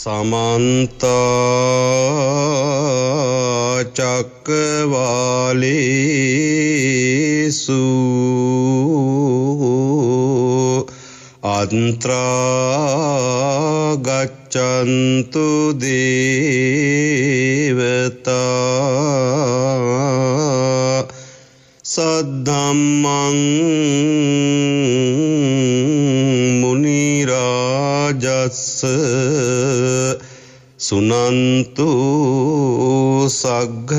සමන්තාචක්කවාලේසු අන්ත්‍රා සග්ග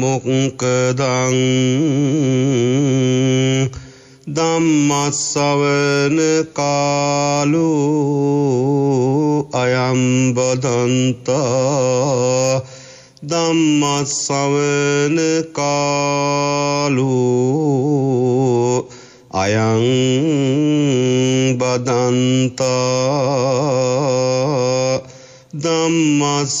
මොක්කදං ධම්මස්සවන කාලු අයම්බදන්තා ධම්මස්සවන කාලු අයං බදන්තා ධම්මස්ස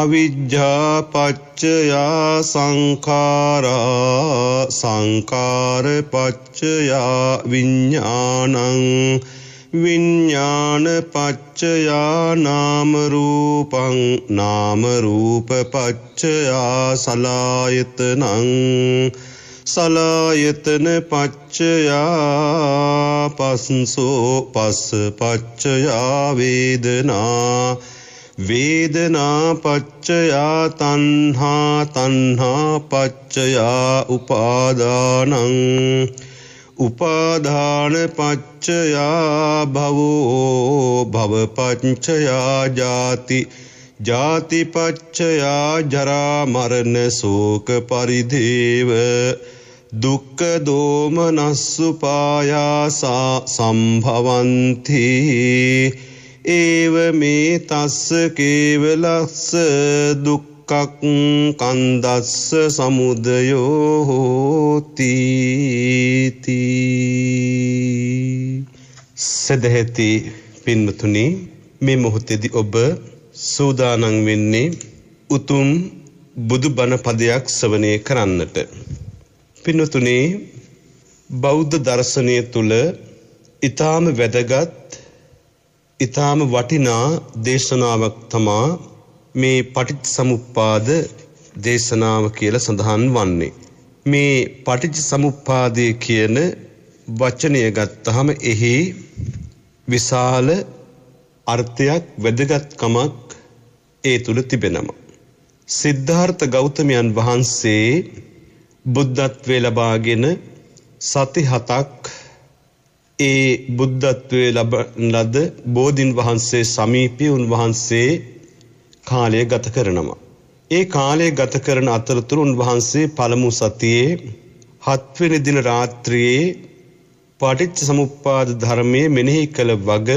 අවිද්‍යාපච්චයා සංකාරා සංකාරපච්චයා විඤ්ඥානං විඤ්ඥානපච්චයා නාමරූපං නාමරූපපච්චයා සලායතනං සලායතන පච්චයා පස්සෝ පස්ස පච්චයා වේදනා වේදනා පච්චයා තණ්හා තණ්හා පච්චයා උපාදානං උපාදාන පච්චයා භවෝ භව පච්චයා ජාති ජාති පච්චයා ජරා මරණ ශෝක පරිදේව දුක්ඛ දෝමනස්සුපායාසා සම්භවಂತಿ ඒව මේ තස්ස කේවලස්ස දුක්කක් කන්දස්ස සමුදයෝ හෝතීති සැදැහැති පින්වතුනි මේ මොහොතෙදි ඔබ සූදානං වෙන්නේ උතුම් බුදු බණ පදයක් සවනය කරන්නට. පින්නතුනේ බෞද්ධ දර්ශනය තුළ ඉතාම වැදගත් ඉතාම වටිනා දේශනාවක් තමා මේ පටිච්ච සමුප්පාද දේශනාව කියලා සඳහන් වන්නේ. මේ පටිච්ච සමුප්පාදය කියන වචනය ගත්තහම එහි විශාල අර්ථයක් වැදගත්කමක් ඒ තුළ තිබෙනවා. සිද්ධාර්ථ ගෞතමයන් වහන්සේ බුද්ධත්වය ලබාගෙන සති හතක් ඒ බුද්ධත්වය ලබලද බෝධීන් වහන්සේ සමීපී උන්වහන්සේ කාලය ගත කරනවා. ඒ කාලය ගත කරන අතරතුර උන්වහන්සේ පළමු සතියේ හත්වෙනි දින රාත්‍රියයේ පටිච්ච සමුප්පාද ධර්මයේ මෙනෙහි කළ වග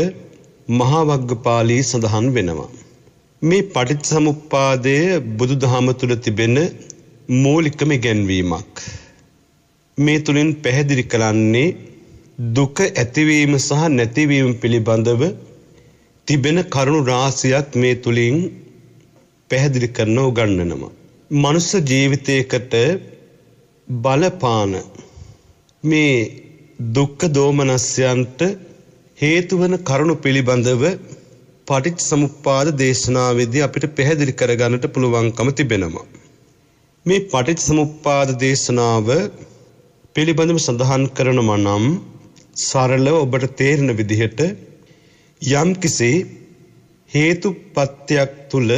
මහා වග්ගපාලී සඳහන් වෙනවා. මේ පටිච්ච සමුප්පාදය බුදුදහම තුළ තිබෙන මූලිකම ඉගැන්වීමක්. මේ තුලින් පැහැදිලි කරන්නේ දුක ඇතිවීම සහ නැතිවීම පිළිබඳව තිබෙන කරුණු රාශියක් මේ තුලින් පැහැදිලි කරන උගන්වනවා. මනුස්ස ජීවිතයකට බලපාන මේ දුක්ඛ දෝමනස්යන්ට හේතු වන කරුණු පිළිබඳව පටිච්ච සමුප්පාද දේශනාවේදී අපිට පැහැදිලි කරගන්නට පුළුවන්කම තිබෙනවා. මේ පටිච්ච සමුප්පාද දේශනාව පිළිබඳව සඳහන් කරනවා නම් සරලව ඔබට තේරෙන විදිහට යම්කිසි හේතුපත්‍යක් තුල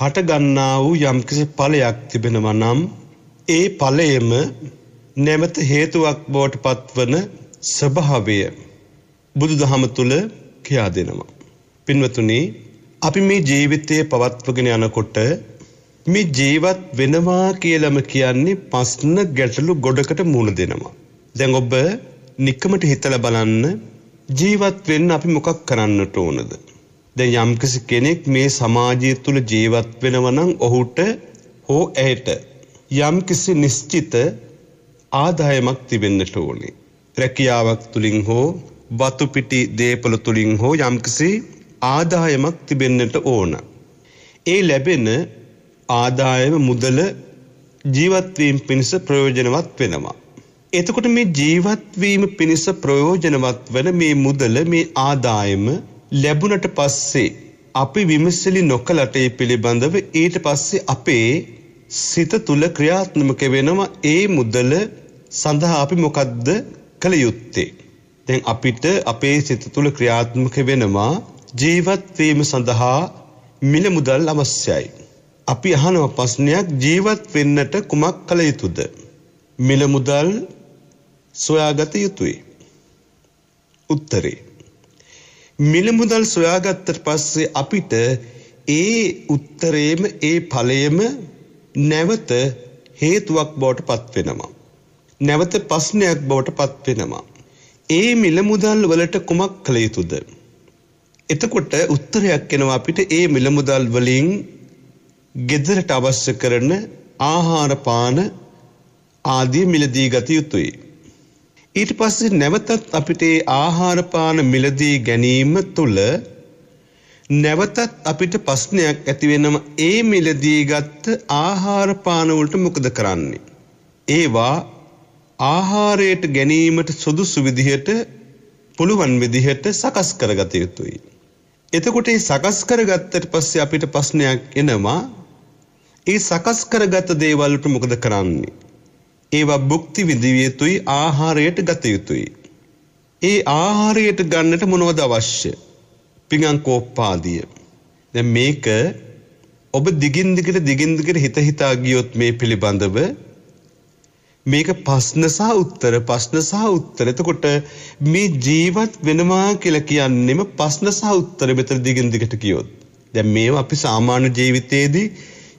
හටගන්නා වූ යම්කිසි ඵලයක් තිබෙනවා නම් ඒ ඵලයම නැවත හේතුවක් බවට පත්වන ස්වභාවය බුදුදහම තුල කියා දෙනවා. පින්වතුනි අපි මේ ජීවිතයේ පවත්වගෙන යනකොට මේ ජීවත් වෙනවා කියලම කියන්නේ ප්‍රශ්න ගැටලු ගොඩකට මුහුණ දෙනවා. දැන් ඔබ නිකමට හිතලා බලන්න ජීවත් වෙන්න අපි මොකක් කරන්නට ඕනද? දැන් යම්කිසි කෙනෙක් මේ සමාජය තුළ ජීවත් වෙනවා නම් ඔහුට හෝ ඇයට යම්කිසි නිශ්චිත ආදායමක් තිබෙන්නට ඕනේ. රැකියාවක් තුලින් හෝ වතු පිටි දේපල තුලින් හෝ යම්කිසි ආදායමක් තිබෙන්නට ඕන. ඒ ලැබෙන ආදායම මුදල ජීවත් වීම පිණිස ප්‍රයෝජනවත් වෙනවා. එතකොට මේ ජීවත්වීම පිණිස ප්‍රයෝජනවත් වන මේ මුදල මේ ආදායම ලැබුණට පස්සේ අපි විමසලි නොකලට ඒ පිළිබඳව ඊට පස්සේ අපේ සිත තුල ක්‍රියාත්මක වෙනවා ඒ මුදල සඳහා අපි මොකද්ද කළ යුත්තේ දැන් අපිට අපේ සිත තුල ක්‍රියාත්මක වෙනවා ජීවත්වීම සඳහා මිල මුදල් අවශ්‍යයි අපි අහනවා ප්‍රශ්නයක් ජීවත් වෙන්නට කුමක් කළ යුතුද මිල මුදල් සොයාගත යුතුයි. උත්තරේ. මිලමුදල් සොයාගත්තට පස්සේ අපිට ඒ උත්තරේම ඒ ඵලයම නැවත හේතුවක් බවට පත්වෙනවා. නැවත ප්‍රශ්නයක් බවට පත්වෙනවා. ඒ මිලමුදල් වලට කුමක් කළ යුතුද? එතකොට උත්තරයක් එනවා අපිට ඒ මිලමුදල් වලින් ගෙදරට අවශ්‍ය කරන ආහාර පාන ආදී මිලදී ගත යුතුයි. ඊට පස්සේ නැවතත් අපිට ආහාරපාන මිලදී ගැනීම තුළ නැවතත් අපිට ප්‍රශ්නයක් ඇති වෙනම ඒ මිලදී ගත්ත ආහාරපාන වලට මොකද කරන්නේ? ඒවා ආහාරයට ගැනීමට සුදුසු විදිහට පුළුවන් විදිහට සකස් කරගත යුතුයි. එතකොට ඒ සකස් කරගත්තට පස්සේ අපිට ප්‍රශ්නයක් එනවා. ඒ සකස් කරගත් දේවල් වලට මොකද කරන්නේ? ඒවා භුක්ති විඳිය යුතුයි ආහාරයට ගත යුතුයි. ඒ ආහාරයට ගන්නට මොනවද අවශ්‍ය? පිඟංකෝප්පාදිය. දැන් මේක ඔබ දිගින් දිගට දිගින් දිගට හිත හිතා ගියොත් මේ පිළිබඳව මේක ප්‍රශ්න සහ උත්තර ප්‍රශ්න සහ උත්තර. එතකොට මේ ජීවත් වෙනවා කියලා කියන්නේම ප්‍රශ්න සහ උත්තර මෙතන දිගින් දිගට කියොත්. දැන් මේවා අපි සාමාන්‍ය ජීවිතයේදී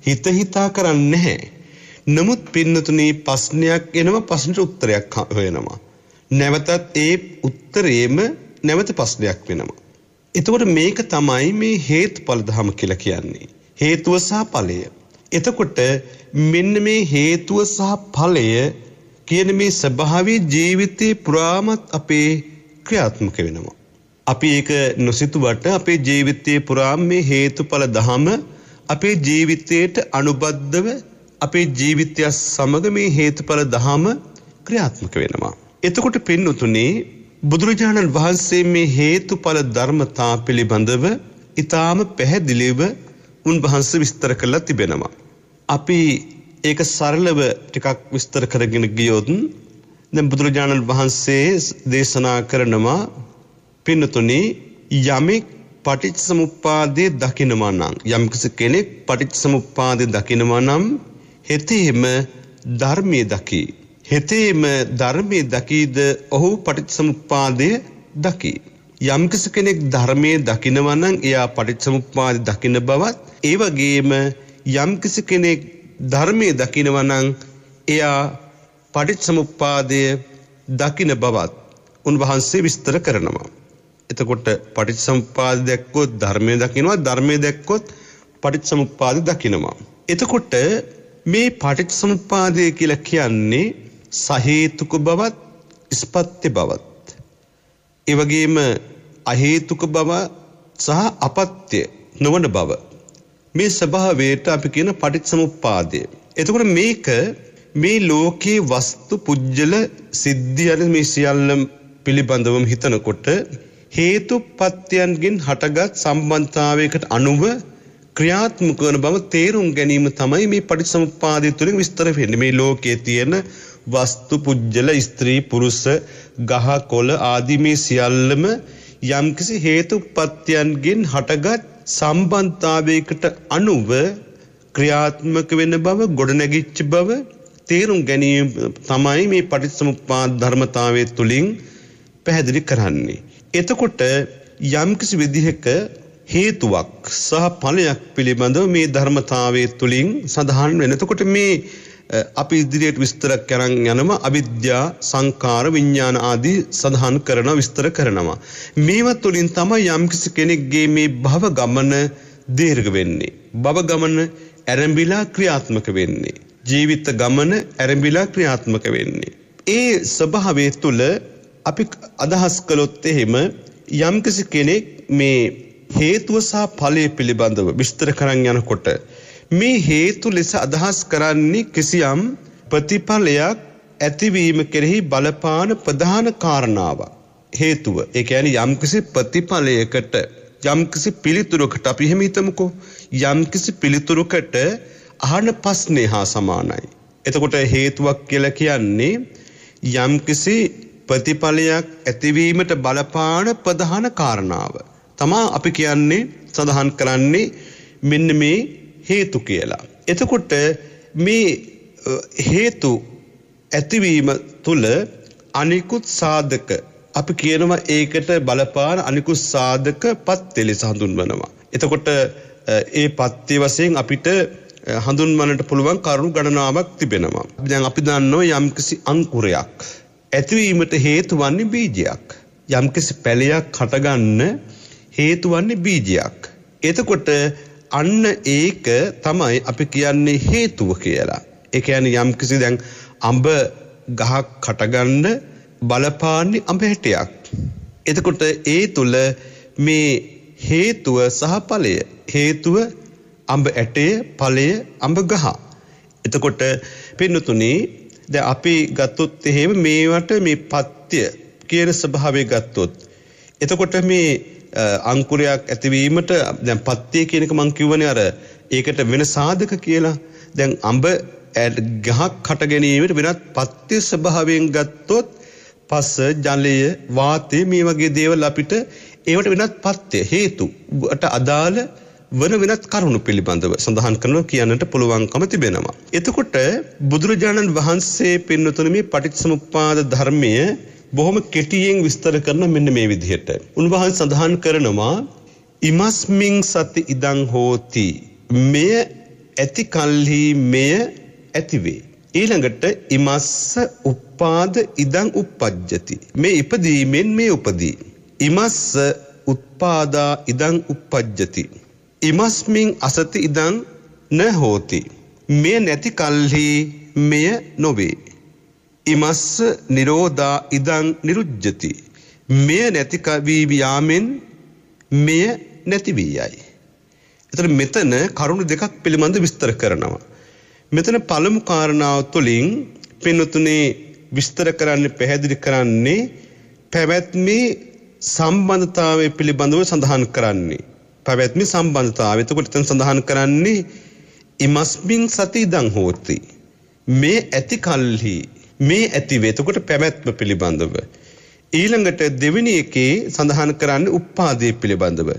හිත හිතා කරන්නේ නැහැ. නමුත් පින්නතුනේ ප්‍රශ්නයක් එනවා ප්‍රශ්නට උත්තරයක් හොයනවා. නැවතත් ඒ උත්තරේම නැවත ප්‍රශ්නයක් වෙනවා. එතකොට මේක තමයි මේ හේතුඵල ධම කියලා කියන්නේ. හේතුව සහ ඵලය. එතකොට මෙන්න මේ හේතුව සහ ඵලය කියන මේ ස්වභාවයේ ජීවිතේ පුරාමත් අපේ ක්‍රියාත්මක වෙනවා. අපි ඒක නොසිතුවට අපේ ජීවිතයේ පුරාම මේ හේතුඵල ධම අපේ ජීවිතයට අනුබද්ධව අපේ ජීවිතයක් සමඟ මේ හේතුඵල දහම ක්‍රියාත්මක වෙනවා. එතකොට පින්නුතුනේ බුදුරජාණන් වහන්සේ මේ හේතුඵල ධර්මතා පිළිබඳව ඊටාම පැහැදිලිව උන්වහන්සේ විස්තර කළා තිබෙනවා. අපි ඒක සරලව ටිකක් විස්තර කරගෙන ගියොත් දැන් බුදුරජාණන් වහන්සේ දේශනා කරනවා පින්නුතුනේ යමෙක් පටිච්චසමුප්පාදේ දකිනවා නම් යම්කිසි කෙනෙක් පටිච්චසමුප්පාදේ දකිනවා නම් හෙතේම ධර්මය දකි. හෙතේම ධර්මය දකීද ඔහු පටිච්චසමුප්පාදය දකි. යම්කිස කෙනෙක් ධර්මය දකිනවනං එයා පටිච්චසමුප්පාද දකින බවත් ඒවගේම යම්කිසි කෙනෙක් ධර්මය දකිනවනං එයා පටිච්චසමුප්පාදය දකින බවත් උන්වහන්සේ විස්තර කරනවා. එතකොට පටිච්චසමුප්පාද දැක්කොත් ධර්මය දකිනවා ධර්මය දැක්කොත් පටිච්චසමුප්පාද දකිනවා. එතකොට මේ පටිච්චසමුප්පාදය කියලා කියන්නේ සහේතුක බවත් ඉස්පත්‍ය බවත්. ඒ වගේම අහේතුක බව සහ අපත්‍ය නොවන බව. මේ ස්වභාවයට අපි කියන පටිච්චසමුප්පාදය. එතකොට මේක මේ ලෝකේ වස්තු පුජ්‍යල සිද්ධි අර මේ සියල්ලම පිළිබඳවම හිතනකොට හේතුපත්‍යයන්ගෙන් හටගත් සම්බන්ධතාවයකට අනුව ක්‍රියාත්මක වන බව තේරුම් ගැනීම තමයි මේ පටිසමුපාදය තුළින් විස්තර වෙන්නේ. මේ ලෝකයේ තියෙන වස්තු පුජ්‍යල ස්ත්‍රී පුරුෂ ගහ කොළ ආදී මේ සියල්ලම යම්කිසි හේතු උප්පත්තියන්ගෙන් හටගත් සම්බන්ධතාවයකට අනුව ක්‍රියාත්මක වෙන බව ගොඩනැගිච්ච බව තේරුම් ගැනීම තමයි මේ පටිසමුපාද ධර්මතාවය තුළින් පැහැදිලි කරන්නේ. එතකොට යම්කිසි විදිහක හේතුවක් සහ පලයක් පිළිබඳව මේ ධර්මතාවය තුළින් සඳහන් වෙනතකොට මේ අපි ඉදිරියට විස්තර කරන් යනම අවිද්‍යා සංකාර විඤ්ඥාන ආදී සඳහන් කරන විස්තර කරනවා. මේව තුළින් තම යම්කිසි කෙනෙක්ගේ මේ භව ගමන දේර්ග වෙන්නේ. බව ගමන ඇරැම්බිලා ක්‍රියාත්මක වෙන්නේ. ජීවිත ගමන ඇරැම්බිලා ක්‍රියාත්මක වෙන්නේ. ඒ ස්වභාවේ තුළ අපි අදහස් කළොත් එහෙම යම්කිසි කෙනෙක් මේ හේතුව සහ ඵලය පිළිබඳව විස්තර කරන්න යනකොට මේ හේතු ලෙස අදහස් කරන්නේ කිසියම් ප්‍රතිඵලයක් ඇතිවීම කෙරෙහි බලපාන ප්‍රධාන කාරණාවක් හේතුව ඒ කියන්නේ යම්කිසි ප්‍රතිඵලයකට යම්කිසි පිළිතුරකට අපි එහෙම හිතමුකෝ යම්කිසි පිළිතුරකට අහන ප්‍රශ්නේ හා සමානයි එතකොට හේතුවක් කියලා කියන්නේ යම්කිසි ප්‍රතිඵලයක් ඇතිවීමට බලපාන ප්‍රධාන කාරණාව තමා අපි කියන්නේ සඳහන් කරන්නේ මෙන්න මේ හේතු කියලා. එතකොට මේ හේතු ඇතිවීම තුළ අනිකුත් සාධක අපි කියනවා ඒකට බලපාන අනිකුත් සාධක පත්ති ලෙස හඳුන්වනවා. එතකොට ඒ පත්ති වශයෙන් අපිට හඳුන්වන්නට පුළුවන් කරුණු ගණනාවක් තිබෙනවා. දැන් අපි දන්නවා යම්කිසි අංකුරයක් ඇතිවීමට හේතු වන්නේ බීජයක්. යම්කිසි පැලයක් හටගන්න හේතුවන්නේ බීජයක්. එතකොට අන්න ඒක තමයි අපි කියන්නේ හේතුව කියලා. ඒක යන යම්කිසි දැන් අඹ ගහක් කටගන්න බලපාන්නේ අඹ හැටයක්. එතකොට ඒ තුළ මේ හේතුව සහ ඵලය හේතුව අඹ ඇටය ඵලය අඹ ගහ. එතකොට පින්නතුනේ දැන් අපි ගත්තොත් එහෙම මේවට මේ පත්‍ය කියන ස්වභාවය ගත්තොත් එතකොට මේ අංකුරයක් ඇතිවීමට දැන් පත්තිය කියනක මංකිවන අර ඒකට වෙන සාධක කියලා දැන් අඹ ගහක් කටගැනීමට වෙනත් පත්්‍ය ස්භාවයෙන් ගත්තොත් පස්ස ජලය වාතය මේ වගේ දේවල් අපිට ඒවට වෙනත් පත්්‍යය හේතුට අදාළ වන වෙනත් කරුණු පිළිබඳව සඳහන් කරනව කියන්නට පුළුවන්කම තිබෙනවා. එතකොට බුදුරජාණන් වහන්සේ පෙන්නතුන මේ පටිච්සමුපාද ධර්මය බොහොම කෙටියෙන් විස්තර කරන මෙන්න මේ විදිහට. උන්වහන් සඳහන් කරනවා ඉමස්මින් සති ඉදං හෝති. මෙය ඇති කල්හි මෙය ඇතිවේ. ඊළඟට ඉමස්ස උප්පාද ඉදං උප්පජ්ජති. මේ ඉපදීමෙන් මේ උපදී. ඉමස්ස උත්පාදා ඉදං උප්පජ්ජති. ඉමස්මින් අසති ඉදං නැහෝති. මෙය නැති කල්හි මෙය නොවේ. ඉමස්ස නිරෝධා ඉදං නිරුජ්ජති. මෙය නැතිකවී යාමෙන් මෙය නැතිවී යයි. එතන මෙතන කරුණු දෙකක් පිළිබඳ විස්තර කරනවා. මෙතන පළමු කාරණාව තුළින් පෙනතුනේ විස්තර කරන්න පැහැදිලි කරන්නේ පැවැත්මේ සම්බන්ධතාවය පිළිබඳව සඳහන් කරන්නේ. පැවැත්මි සම්බන්ධතාව එතකොට එතන සඳහන් කරන්නේ ඉමස්මින් සති ඉදං හෝති. මේ ඇති කල්හි මේ ඇතිවේ එතකොට පැවැත්ම පිළිබඳව. ඊළඟට දෙවෙනි එකේ සඳහන් කරන්නේ උප්පාදයේ පිළිබඳව.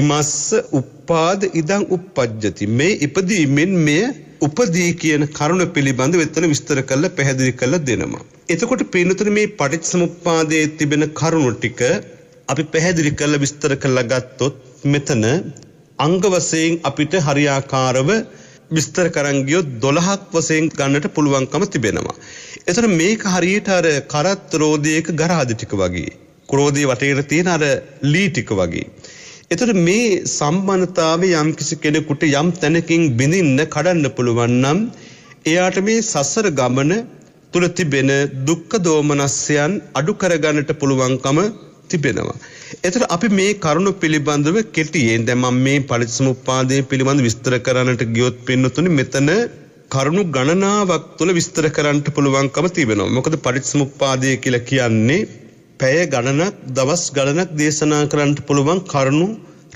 ඉමස්ස උප්පාද ඉදං උප්පජ්ජති මේ ඉපදීමෙන් මෙය උපදී කියන කරුණ පිළිබඳ වෙතන විස්තර කරලා පැහැදිලි කරලා දෙනවා. එතකොට පින්නතුනේ මේ පටිච්චසමුප්පාදයේ තිබෙන කරුණු ටික අපි පැහැදිලි කරලා විස්තර කරලා ගත්තොත් මෙතන අංග වශයෙන් අපිට හරියාකාරව විස්තර කරංගියොත් දොළහක් වසයෙන් ගන්නට පුළුවන්කම තිබෙනවා. එතට මේක හරියට අර කරත් රෝධයක ගරාධටික වගේ. ක්‍රෝධය වටේර තියෙන අර ලීටික වගේ. එතට මේ සම්බන්ධතාව යම් කිසි කෙනෙකුට යම් තැනකින් බිඳින්න කඩන්න පුළුවන්නම් එයාට මේ සස්සර ගමන තුළ තිබෙන දුක්ක දෝමනස්යන් අඩු කරගන්නට පුළුවන්කම තිබෙනවා. එතට අපි මේ කරුණු පිළිබඳව කෙටියෙන් දැමම් මේ පලිසමුපාදය පිළිබඳ විස්තර කරන්නට ගියොත් පෙන්නතුනි මෙතන කරුණු ගණනාවක් තුළ විස්තර කරන්නට පුළුවන්කම තිබෙනවා. මොකද පරිත්සමුප්පාදය කියලා කියන්නේ පැය ගණනක් දවස් ගණනක් දේශනා කරන්නට පුළුවන් කරුණු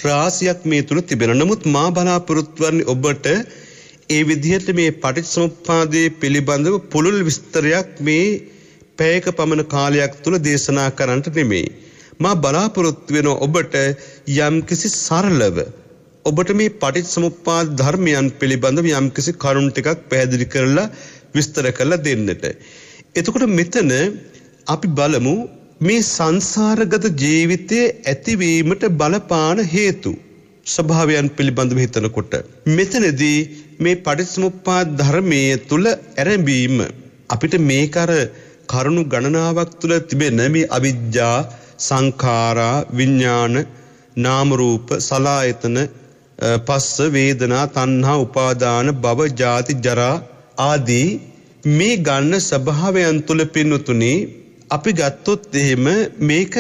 රාසියක් මේ තුළ තිබෙන. නමුත් මා බලාපොරොත්තුවන්නේ ඔබට ඒ විදිහට මේ පටිච්චසමුප්පාදයේ පිළිබඳව පුළුල් විස්තරයක් මේ පැයක පමණ කාලයක් තුළ දේශනා කරන්නට නෙමෙයි. මා බලාපොරොත්තු වෙන ඔබට යම්කිසි සරලව ඔබට මේ පටිච් සමුප්පාද ධර්මයන් පිළිබඳව යම්කිසි කරුණු ටිකක් පැහැදිලි කරලා විස්තර කරලා දෙන්නට. එතකොට මෙතන අපි බලමු මේ සංසාරගත ජීවිතයේ ඇතිවීමට බලපාන හේතු ස්වභාවයන් පිළිබඳව හිතනකොට මෙතනදී මේ පටිච්චසමුප්පාද ධර්මයේ තුල ඇරඹීම අපිට මේක අර කරුණු ගණනාවක් තුල තිබෙන මේ අවිද්‍යා සංඛාරා විඥාන නාම රූප සලායතන පස්ස වේදනා තණ්හා උපාදාන භව ජාති ජරා ආදී මේ ගන්න ස්වභාවයන් තුල පින්නුතුනි අපි ගත්තොත් එහෙම මේක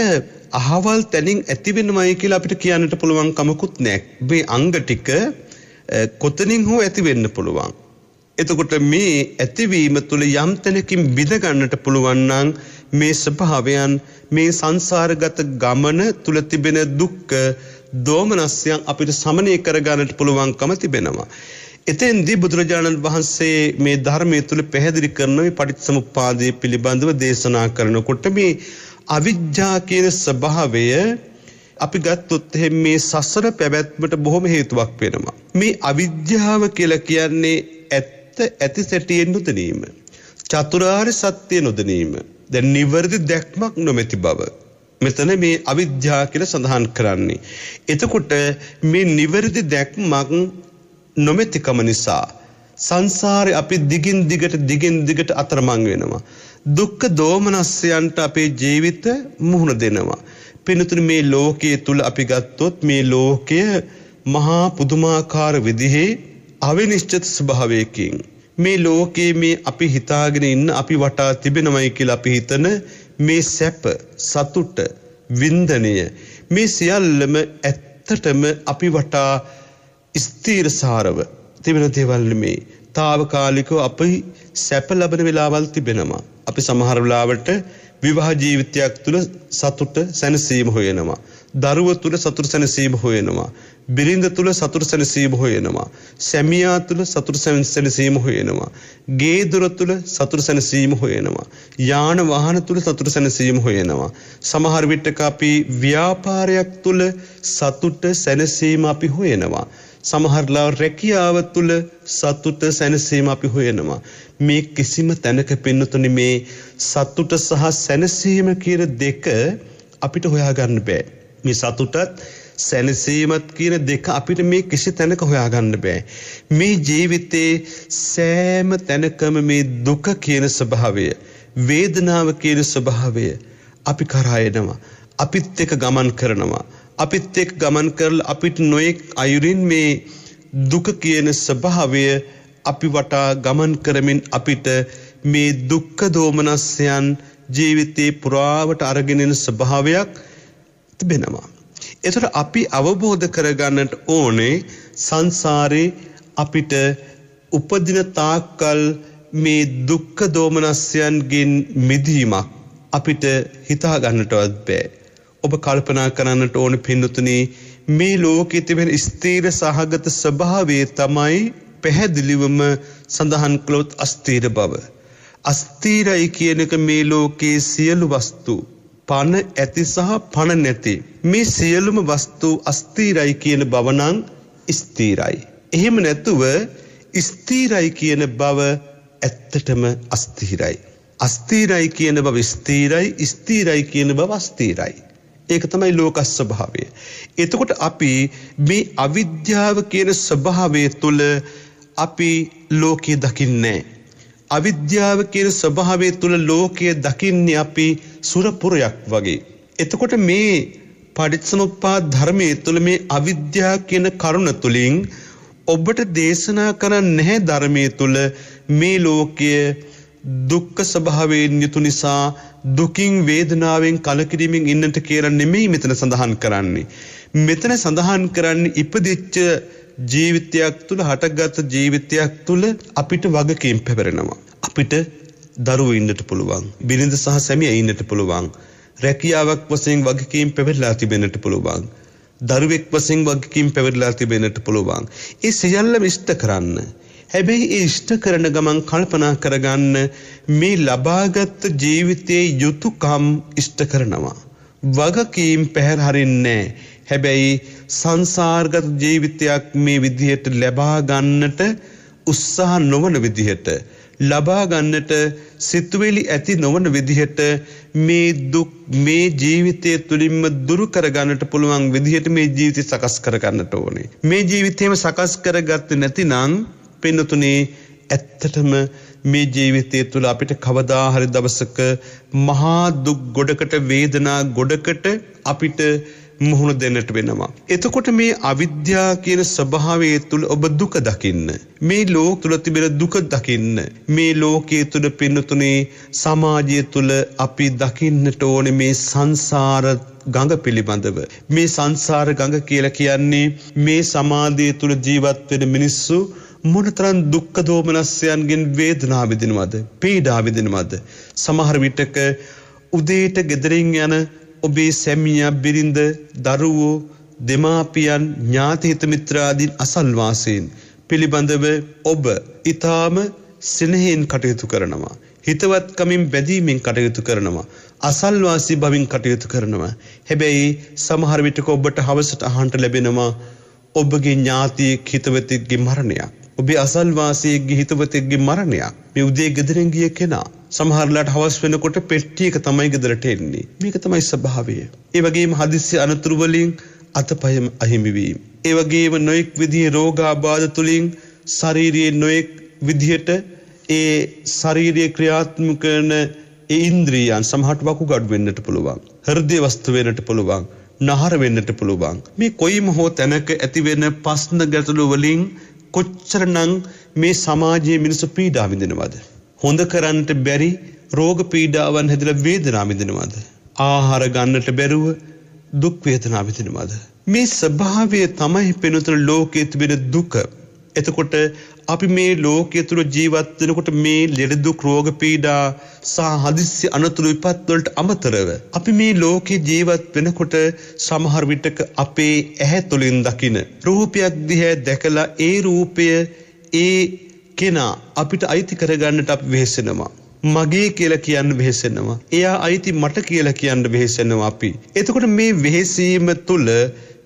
අහවල් තැනින් ඇතිවෙනවයි කියලා අපිට කියන්නට පුළුවන් කමකුත් නෑ. මේ අංග ටික කොතනින් හෝ ඇති වෙන්න පුළුවන්. එතකොට මේ ඇතිවීම තුළ යම් තැනකින් බිඳ ගන්නට පුළුවන් නම් මේ ස්වභාවයන් මේ සංසාරගත ගමන තුළ තිබෙන දුක්ක දෝමනස්යන් අපිට සමනය කරගන්නට පුළුවන්කම තිබෙනවා. එතෙන්දී බුදුරජාණන් වහන්සේ මේ ධර්මය තුළ පැහැදිලි කරන මේ පටිච්චසමුප්පාදය පිළිබඳව දේශනා කරනකොට මේ අවිජ්ජා කියන ස්වභාවය අපි ගත්තොත් එහෙම මේ සසර පැවැත්මට බොහොම හේතුවක් වෙනවා. මේ අවිද්‍යාව කියලා කියන්නේ ඇත්ත ඇති සැටියෙන් නොදැනීම. චතුරාර්ය සත්‍ය නොදැනීම. ද නිවැරදි දැක්මක් නොමැති බව. මෙතන මේ අවිද්‍යා කියල සඳහන් කරන්නේ. එතකොට මේ නිවැරදි දැක්මක් නොමැතිකම නිසා. සංසාරය අපි දිගින් දිගට දිගින් දිගට අතරමං වෙනවා. දුක්ක දෝමනස්යන්ට අපේ ජීවිත මුහුණ දෙනවා. පිනතුන මේ ලෝකයේ තුළ අපි ගත්තොත් මේ ලෝකය මහා පුදුමාකාර විදිහේ අවිනිශ්චිත ස්වභාවයකින්. මේ ලෝකයේ මේ අපි හිතාගෙන ඉන්න අපි වටා තිබෙනවයි කියලා අපි හිතන මේ සැප සතුට වින්දනය මේ සියල්ලම ඇත්තටම අපි වටා ස්ථීරසාරව තිබෙන දේවල් මේ తాවකාලිකව අපි සැප ලබන වෙලාවල් තිබෙනවා අපි සමහර වෙලාවට විවාහ ජීවිතයක් තුළ සතුට සැනසීම හොයනවා දරුව තුළ සතුට සැනසීම හොයනවා බිරිඳ තුළ සතුර සැනසීම හොයනවා. සැමියා තුළ සතුර සැනසීම හොයනවා. ගේ දුර තුළ සතුර සැනසීම හොයනවා. යාන වාහන තුළ සතුර සැනසීම හොයනවා. සමහර විටක අපි ව්‍යාපාරයක් තුළ සතුට සැනසීම අපි හොයනවා. සමහරලා රැකියාව තුළ සතුට සැනසීම අපි හොයනවා. මේ කිසිම තැනක පෙන්නතුනි මේ සතුට සහ සැනසීම කියන දෙක අපිට හොයාගන්න බෑ. මේ සතුටත් සැලසීමත් කියන දෙක අපිට මේ කිසි තැනක හොයාගන්න බෑ. මේ ජීවිතේ සෑම තැනකම මේ දුක කියන ස්වභාවය. වේදනාව කියන ස්වභාවය අපි කරායනවා. අපිත් එක ගමන් කරනවා. අපිත් එක් ගමන් කරල අපිට නොයෙක් අයුරින් මේ දුක කියන ස්වභාවය අපි වටා ගමන් කරමින් අපිට මේ දුක්ක දෝමනස්යන් ජීවිතයේ පුරාවට අරගෙනෙන ස්වභාවයක් තිබෙනවා. එතොට අපි අවබෝධ කරගන්නට ඕනේ සංසාරේ අපිට උපදින තාක්කල් මේ දුක්ක දෝමනස්යන්ගෙන් මිදීමක් අපිට හිතාගන්නටවත් බෑ. ඔබ කල්පනා කරන්නට ඕන පින්නතුනේ මේ ලෝකෙ තිබෙන ස්තීර සහගත ස්වභාවය තමයි පැහැදිලිවම සඳහන් කළොත් අස්තීර බව. අස්තීරයි කියනක මේ ලෝකයේ සියලු වස්තුූ. පණ ඇති සහ පණ නැති. මේ සියලුම වස්තු අස්තීරයි කියන බවනං ස්තීරයි. එහෙම නැතුව ස්තීරයි කියන බව ඇත්තටම අස්තිහිරයි. අස්තීරයි කියන බව ස්තීරයි ස්තීරයි කියන බව අස්තීරයි. ඒක තමයි ලෝකස් ස්වභාවය. එතකොට අපි මේ අවිද්‍යාව කියන ස්වභාවය තුළ අපි ලෝකයේ දකින්නේ. අවිද්‍යාව කියන ස්වභාවය තුළ ලෝකය දකින්නේ අපි සුරපුරයක් වගේ. එතකොට මේ පඩිත්සනුප්පා ධර්මය තුළ මේ අවිද්‍යා කියන කරුණ තුළින් ඔබට දේශනා කරන්න නැහැ ධර්මය තුළ මේ ලෝකය දුක්ඛ ස්වභාවයෙන් යුතු නිසා දුකින් වේදනාවෙන් කලකිරීමෙන් ඉන්නට කියලා නෙමෙයි මෙතන සඳහන් කරන්නේ. මෙතන සඳහන් කරන්නේ ඉපදිච්ච ජීවිතයක් තුළ හටගත් ජීවිතයක් තුළ අපිට වගකීම් පැවරෙනවා. අපිට දරුව ඉන්නට පුළුවන්. බිරිඳ සහ සැමිය ඉන්නට පුළුවන්. රැකියාවක් වසයෙන් වගකීම් පැවැල්ලා තිබෙනට පුළුවන්. දරුවෙක් වසෙන් වගකින් පැවැඩලා තිබෙනට පුළුවන්. ඒ සියල්ලම ඉෂ්ට කරන්න. හැබැයි ඒ ඉෂ්ට කරන ගමන් කල්පනා කරගන්න මේ ලබාගත්ත ජීවිතයේ යුතුකම් ඉෂ්ට කරනවා. වගකීම් පැහැර හරින්නේ. හැබැයි සංසාර්ගත ජීවිතයක් මේ විදිහට ලැබාගන්නට උත්සාහ නොවන විදිහට ලබාගන්නට සිතුවෙලි ඇති නොවන විදිහට මේ දුක් මේ ජීවිතය තුළින්ම දුරු කරගන්නට පුළුවන් විදිහට මේ ජීවිතය සකස් කරගන්නට ඕනේ. මේ ජීවිතයම සකස් කරගත්ත නැති නං පෙන්නතුනේ ඇත්තටම මේ ජීවිතය තුළ අපිට කවදාහරි දවසක මහා දුක් ගොඩකට වේදනා ගොඩකට අපිට මුහුණ දෙන්නට වෙනවා. එතකොට මේ අවිද්‍යා කියන ස්වභාවය තුළ ඔබ දුක දකින්න. මේ ලෝක තුළ තිබෙන දුක දකින්න. මේ ලෝකයේ තුළ පින්නතුනේ සමාජය තුළ අපි දකින්නට ඕන මේ සංසාරත් ගඟ පිළිබඳව. මේ සංසාර ගඟ කියල කියන්නේ මේ සමාධය තුළ ජීවත්වෙන මිනිස්සු මොනතරන් දුක්ක දෝමනස්යන්ගෙන් වේදනා විදිනවද. පේඩා විදිනවද. සමහර විටක උදේට ගෙදරින් යන ඔබේ සැමිය බිරිඳ දරුවෝ දෙමාපියන් ඥාතිහිතමිත්‍රාදීන් අසල්වාසයෙන් පිළිබඳව ඔබ ඉතාම සෙනහෙන් කටයුතු කරනවා. හිතවත්කමින් බැදීමෙන් කටයුතු කරනවා. අසල්වාසි බවින් කටයුතු කරනවා. හැබැයි සමහරවිටක ඔබට හවසට අහන්ට ලැබෙනවා ඔබගේ ඥාතියෙක් හිතවතෙක්ගේ මරණයක්. ඔබේ අසල්වාසයෙක්ගේ හිතවතෙක්ගේ මරණයක් මේ උදේ ගෙදරෙන් ගිය කෙනා සමහරලාට හවස් වෙනකොට පෙට්ටිය එක තමයි ගෙදරට එන්නේ. මේක තමයි ස්වභාවය. ඒ වගේම හදිස්සි අනතුරු වලින් අතපයම අහිමි වීම. ඒ වගේම නොඑක් විදිහේ රෝගාබාධ තුලින් ශාරීරියේ නොඑක් විදිහට ඒ ශාරීරිය ක්‍රියාත්මක කරන ඒ ඉන්ද්‍රියයන් සමහරට වකුගඩු වෙන්නට පුළුවන්. හෘදේ වස්තු වෙන්නට පුළුවන්. නහර වෙන්නට පුළුවන්. මේ කොයිම හෝ තැනක ඇති වෙන ප්‍රශ්න ගැටලු වලින් කොච්චරනම් මේ සමාජයේ මිනිස්සු පීඩා විඳිනවද? හොඳ කරන්නට බැරි රෝග පීඩාවන් හැදිල වේදනාමිදෙනවාද. ආහාර ගන්නට බැරුව දුක්වේදනාවිතිනවාද. මේ ස්භාවය තමයි පෙනුතුන ලෝකයේ තිබෙන දුක. එතකොට අපි මේ ලෝකය තුළ ජීවත්වනකොට මේ ලෙඩදුක් රෝග පීඩා සහ හදිසි අනතුරු විපත්වලට අමතරව. අපි මේ ලෝකයේ ජීවත් වෙනකොට සමහර්විටක අපේ ඇහැ තුළින් දකින. රූපයක් දිහැ දැකලා ඒ රූපය ඒ කෙනා අපිට අයිති කරගන්නට අප වෙහෙසෙනවා. මගේ කියලා කියන්න වෙහෙසෙනවා. එයා අයිති මට කියලා කියන්න වෙහෙසෙනවා අපි. එතකොට මේ වෙහෙසීම තුළ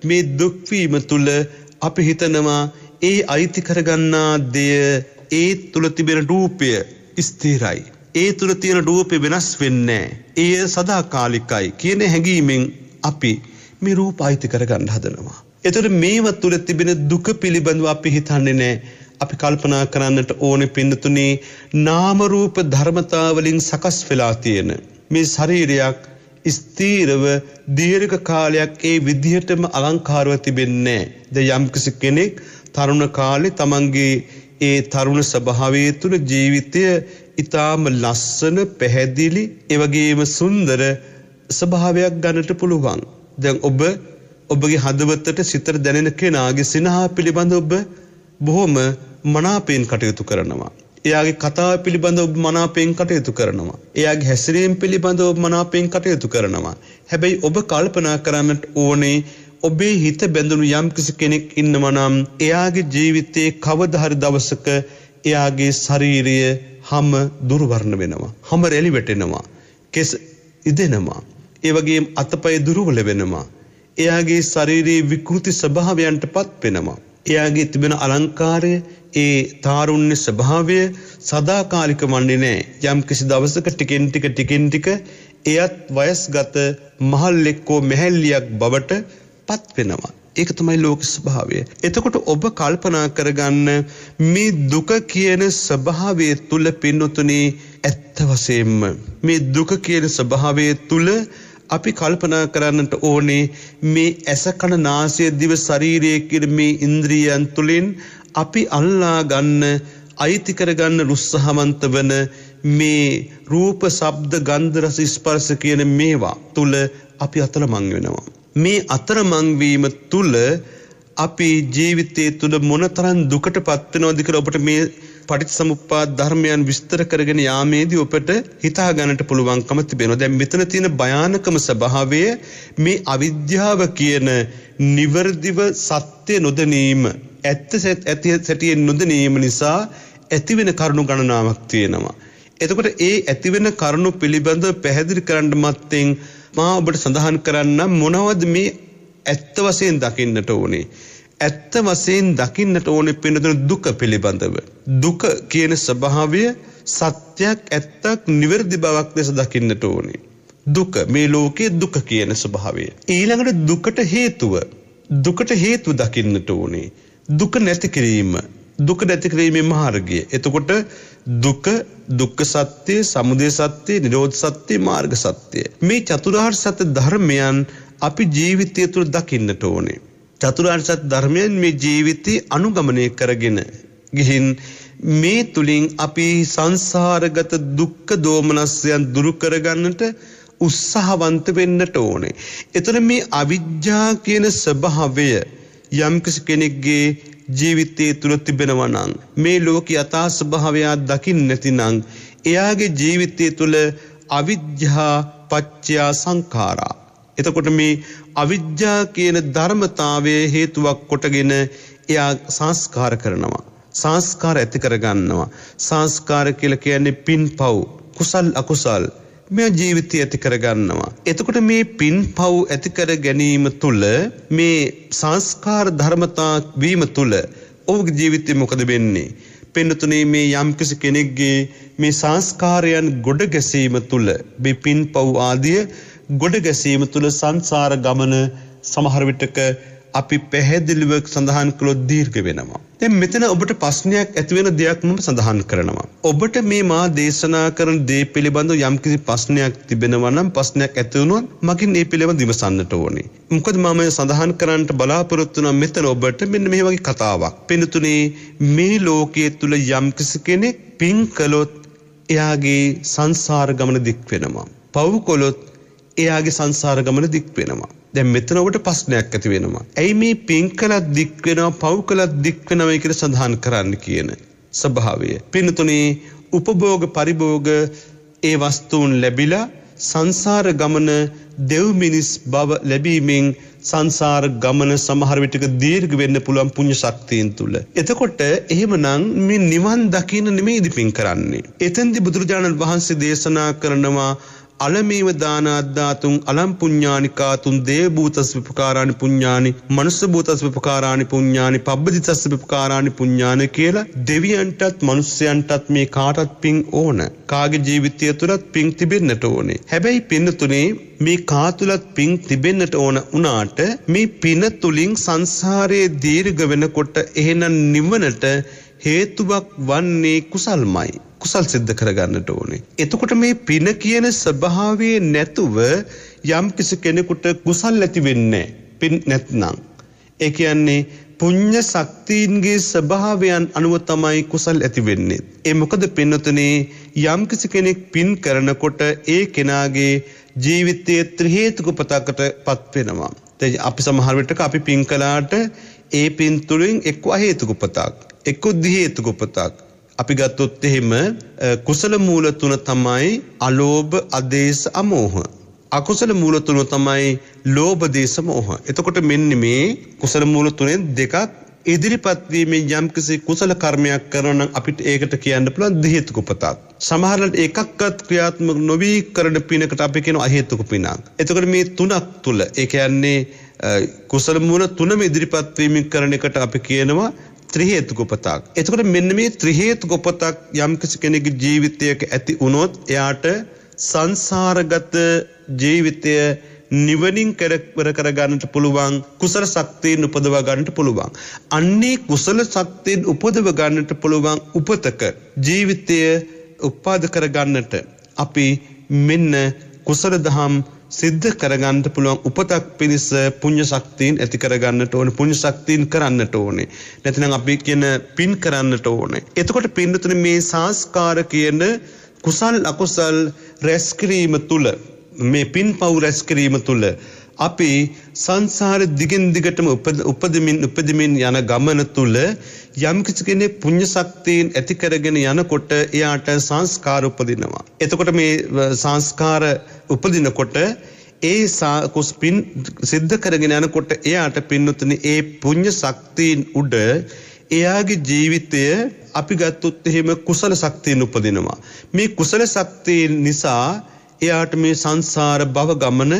මේ දුක්වීම තුළ අපි හිතනවා ඒ අයිති කරගන්නා දෙය ඒ තුළ තිබෙන රූපය ස්ථීරයි. ඒ තුළ තියෙන රූපය වෙනස් වෙන්නේ. එය සදාකාලිකයි කියන හැඟීමෙන් අපි මේ රූප අයිති කරගන්න හදනවා. එතට මේවත් තුළ තිබෙන දුක පිළිබඳව අපි හිතන්නේ නෑ අපි කල්පනා කරන්නට ඕනෙ පින්නතුනේ නාමරූප ධර්මතාවලින් සකස් වෙලා තියෙන. මේ ශරීරයක් ස්තීරව දීර්ඝ කාලයක් ඒ විදිහටම අලංකාරව තිබෙන්නේ නැහැ. ද යම්කිසි කෙනෙක් තරුණ කාලේ තමන්ගේ ඒ තරුණ ස්වභාවය තුළ ජීවිතය ඊටාම ලස්සන, පැහැදිලි, එවැගේම සුන්දර ස්වභාවයක් ගන්නට පුළුවන්. දැන් ඔබ ඔබගේ හදවතට සිතට දැනෙන කෙනාගේ සිනහා පිළිබඳ ඔබ බොහොම මනාපයෙන් කටයුතු කරනවා. එයාගේ කතාව පිළිබඳ ඔබ මනාපයෙන් කටයුතු කරනවා. එයාගේ හැසිරීම් පිළිබඳ ඔබ මනාපයෙන් කටයුතු කරනවා. හැබැයි ඔබ කල්පනා කරන්නට ඕනේ ඔබේ හිත බැඳුණු යම්කිසි කෙනෙක් ඉන්නවනම් එයාගේ ජීවිතයේ කවදහරි දවසක එයාගේ ශරීරය හම දුර්වර්ණ වෙනවා. හම රැලි වැටෙනවා. කෙස් ඉදෙනවා. ඒවගේ අතපය දුරුවල වෙනවා. එයාගේ ශරීරයේ විකෘති ස්වභාවයන්ට පත් වෙනවා. එයාගේ තිබෙන අලංකාරය ඒ තාරුණ්‍ය ස්වභාවය සදාකාලික වන්නේ නෑ. යම් කිසි දවසක ටිකෙන් ටික ටිකෙන් ටික එයත් වයස්ගත මහල්ලෙක්කෝ මෙහැල්ලියක් බවට පත් වෙනවා. ඒක තමයි ලෝක ස්වභාවය. එතකොට ඔබ කල්පනා කරගන්න මේ දුක කියන ස්වභාවය තුල පින්නතුනේ ඇත්ත වශයෙන්ම මේ දුක කියන ස්වභාවය තුල අපි කල්පනා කරන්නට ඕනේ මේ ඇස කන නාසය දිව ශරීරය කියන මේ ඉන්ද්‍රියයන් තුලින් අපි අල්ලා ගන්න අයිති කරගන්න උත්සාහවන්ත වන මේ රූප ශබ්ද ගන්ධ රස ස්පර්ශ කියන මේවා තුල අපි අතරමං වෙනවා. මේ අතරමං වීම තුල අපි ජීවිතයේ තුල මොනතරම් දුකට පත් වෙනවද කියලා ඔබට මේ පටිච්චසමුප්පාද ධර්මයන් විස්තර කරගෙන යාමේදී ඔබට හිතා ගන්නට පුළුවන්කම තිබෙනවා. දැන් මෙතන තියෙන භයානකම ස්වභාවය මේ අවිද්‍යාව කියන නිවර්දිව සත්‍ය නොදනීම ඇත්ත ඇති සැටියෙන් නොදනීම නිසා ඇතිවෙන කරුණු ගණනාවක් තියෙනවා. එතකොට ඒ ඇතිවෙන කරුණු පිළිබඳ පැහැදිලි කරන්න මත්තෙන් මා ඔබට සඳහන් කරන්න මොනවද මේ ඇත්ත වශයෙන් දකින්නට ඕනේ. ඇත්ත වශයෙන් දකින්නට ඕනේ පිනතුන දුක පිළිබඳව. දුක කියන ස්වභාවය සත්‍යයක් ඇත්තක් නිවැරදි බවක් ලෙස දකින්නට ඕනේ. දුක මේ ලෝකයේ දුක කියන ස්වභාවය. ඊළඟට දුකට හේතුව දුකට හේතු දකින්නට ඕනේ. දුක නැති කිරීම දුක නැති කිරීමේ මාර්ගය. එතකොට දුක දුක්ඛ සත්‍ය, සමුදය සත්‍ය, නිරෝධ සත්‍ය, මාර්ග සත්‍ය. මේ චතුරාර්ය සත්‍ය ධර්මයන් අපි ජීවිතය තුළ දකින්නට ඕනේ. චතුරාර්ය සත්‍ය ධර්මයන් මේ ජීවිතේ අනුගමනය කරගෙන ගිහින් මේ තුලින් අපි සංසාරගත දුක්ඛ දෝමනස්යන් දුරු කරගන්නට උත්සාහවන්ත වෙන්නට ඕනේ. එතන මේ අවිද්‍යා කියන ස්වභාවය යම්කිසි කෙනෙක්ගේ ජීවිතයේ තුළ තිබෙනවනං. මේ ලෝක යථා ස්වභාවයා දකින්න නැතිනං. එයාගේ ජීවිතය තුළ අවිද්‍යා පච්චයා සංකාරා. එතකොට මේ අවිද්‍යා කියන ධර්මතාවය හේතුවක් කොටගෙන එයා සංස්කාර කරනවා. සංස්කාර ඇති කරගන්නවා. සංස්කාර කියල කියන්නේ පින් පව් කුසල් අකුසල්. මෙයා ජීවිතය ඇති කරගන්නවා. එතකොට මේ පින් පව් ඇතිකර ගැනීම තුළ මේ සංස්කාර ධර්මතා වීම තුළ ඔවුගේ ජීවිතය මොකද වෙන්නේ. පෙන්නතුනේ මේ යම්කිසි කෙනෙක්ගේ මේ සංස්කාරයන් ගොඩ ගැසීම තුළ මේ පින් පව් ආදිය ගොඩ ගැසීම තුළ සංසාර ගමන සමහරවිටක අපි පැහැදිලිවක් සඳහන් කළොත් දීර්ඝ වෙනවා. දැන් මෙතන ඔබට ප්‍රශ්නයක් ඇති වෙන දෙයක් මම සඳහන් කරනවා. ඔබට මේ මා දේශනා කරන දේ පිළිබඳව යම්කිසි ප්‍රශ්නයක් තිබෙනවා නම් ප්‍රශ්නයක් ඇති වුණොත් මකින් ඒ පිළිබඳව විමසන්නට ඕනේ. මොකද මම සඳහන් කරන්නට බලාපොරොත්තු වන මෙතන ඔබට මෙන්න මේ වගේ කතාවක්. පින්තුනේ මේ ලෝකයේ තුල යම්කිසි කෙනෙක් පින් කළොත් එයාගේ සංසාර ගමන දික් වෙනවා. පව් කළොත් එයාගේ සංසාර ගමන දික් වෙනවා. දැන් මෙතන ඔබට ප්‍රශ්නයක් ඇති වෙනවා. ඇයි මේ පින් කළත් දික් වෙනවා, පව් කළත් දික් වෙනවා කියලා සඳහන් කරන්න කියන ස්වභාවය. පින්තුනේ උපභෝග පරිභෝග ඒ වස්තුන් ලැබිලා සංසාර ගමන දෙව් මිනිස් බව ලැබීමෙන් සංසාර ගමන සමහර විටක දීර්ඝ වෙන්න පුළුවන් පුණ්‍ය ශක්තියන් තුල. එතකොට එහෙමනම් මේ නිවන් දකින්න නෙමෙයි ඉදිපින් කරන්නේ. එතෙන්දී බුදුරජාණන් වහන්සේ දේශනා කරනවා అలమేవ దానాద్దాతుం అలం పుణ్యాని కాతుం దేవభూతస్ విపకారాన్ని పుణ్యాని మనుష్యభూతస్ విపకారాన్ని పుణ్యాని పబ్బదితస్ විපකාරාණි පුඤ්ඥාන කියලා දෙවියන්ටත් මනුස්්‍යයන්ටත් මේ කාටත් පින් ඕන. කාගේ ජීවිතය තුළත් පින් තිබෙන්න්නට ඕනේ. හැබැයි පින්නතුනේ මේ කාතුලත් පින් තිබෙන්න්නට ඕන වනාට මේ පින තුළින් සංසාරයේ දීර්ග වෙනකොට එහෙනම් නිවනට හේතුවක් වන්නේ කුසල්මයි. කුසල් සිද්ධ කරගන්නට ඕනේ. එතකොට මේ පින කියන ස්වභාවයේ නැතුව යම් කිසි කෙනෙකුට කුසල් ඇති වෙන්නේ පින් නැත්නම්. ඒ කියන්නේ පුඤ්ඤ ශක්තියින්ගේ ස්වභාවයන් අනුව තමයි කුසල් ඇති වෙන්නේ. ඒ මොකද පින්නතුනේ යම් කිසි කෙනෙක් පින් කරනකොට ඒ කෙනාගේ ජීවිතයේ ත්‍රි හේතුක පතකට පත් වෙනවා. දැන් අපි සමහර විටක අපි පින් කළාට ඒ පින් තුලින් එක්ව හේතුක පතක්, එක්ව දි හේතුක පතක්, අපි ගත්තොත් එහෙම කුසල මූල තුන තමයි අලෝභ, අදේශ, අමෝහ. අකුසල මූල තුන තමයි ලෝභ, දේශ, මෝහ. එතකොට මෙන්න මේ කුසල මූල තුනෙන් දෙකක් ඉදිරිපත් වීමෙන් යම්කිසි කුසල කර්මයක් කරනවා නම් අපිට ඒකට කියන්න පුළුවන් දිහේතුක උපතක්. සමහරවිට එකක්වත් ක්‍රියාත්මක නොවි කරන පිනකට අපි කියනවා අහේතුක පිනක්. එතකොට මේ තුනක් තුල ඒ කියන්නේ කුසල මූල තුනම ඉදිරිපත් වීමෙන් කරන එකට අපි කියනවා ත්‍රිහේතු ගොපතක්. එතකොට මෙන්න මේ ත්‍රිහේතු ගොපතක් යම්කිසි කෙනෙකු ජීවිතයක ඇති වුණොත් එයාට සංසාරගත ජීවිතය නිවනින් කරක්වර කරගන්නට පුළුවන් කුසල ශක්තියෙන් උපදව ගන්නට පුළුවන්. අන්නේ කුසල ශක්තියෙන් උපදව ගන්නට පුළුවන් උපතක ජීවිතය උපාද කරගන්නට අපි මෙන්න කුසල දහම් සිද්ධ කරගන්නට පුළුවන් උපතක් පිණිස පුණ්‍ය ශක්තියින් ඇති කරගන්නට ඕනේ පුණ්‍ය ශක්තියින් කරන්නට ඕනේ නැතිනම් අපි කියන පින් කරන්නට ඕනේ එතකොට පින්නතුනි මේ සංස්කාර කියන කුසල් අකුසල් රැස් කිරීම තුල මේ පින්පව් රැස් කිරීම තුල අපි සංසාර දිගින් දිගටම උපදමින් උපදමින් යන ගමන තුල යම් කිසි කෙනෙක් පුණ්‍ය ශක්තියෙන් ඇති කරගෙන යනකොට එයාට සංස්කාර උපදිනවා. එතකොට මේ සංස්කාර උපදිනකොට ඒ සාකුස් පින් සිද්ධ කරගෙන යනකොට එයාට පින්නතුන ඒ පුං්ඥ ශක්තිීන් උඩ එයාගේ ජීවිතය අපි ගත්තුත් එහෙම කුසල ශක්තියෙන් උපදිනවා. මේ කුසල ශක්තියෙන් නිසා එයාට මේ සංසාර භව ගමන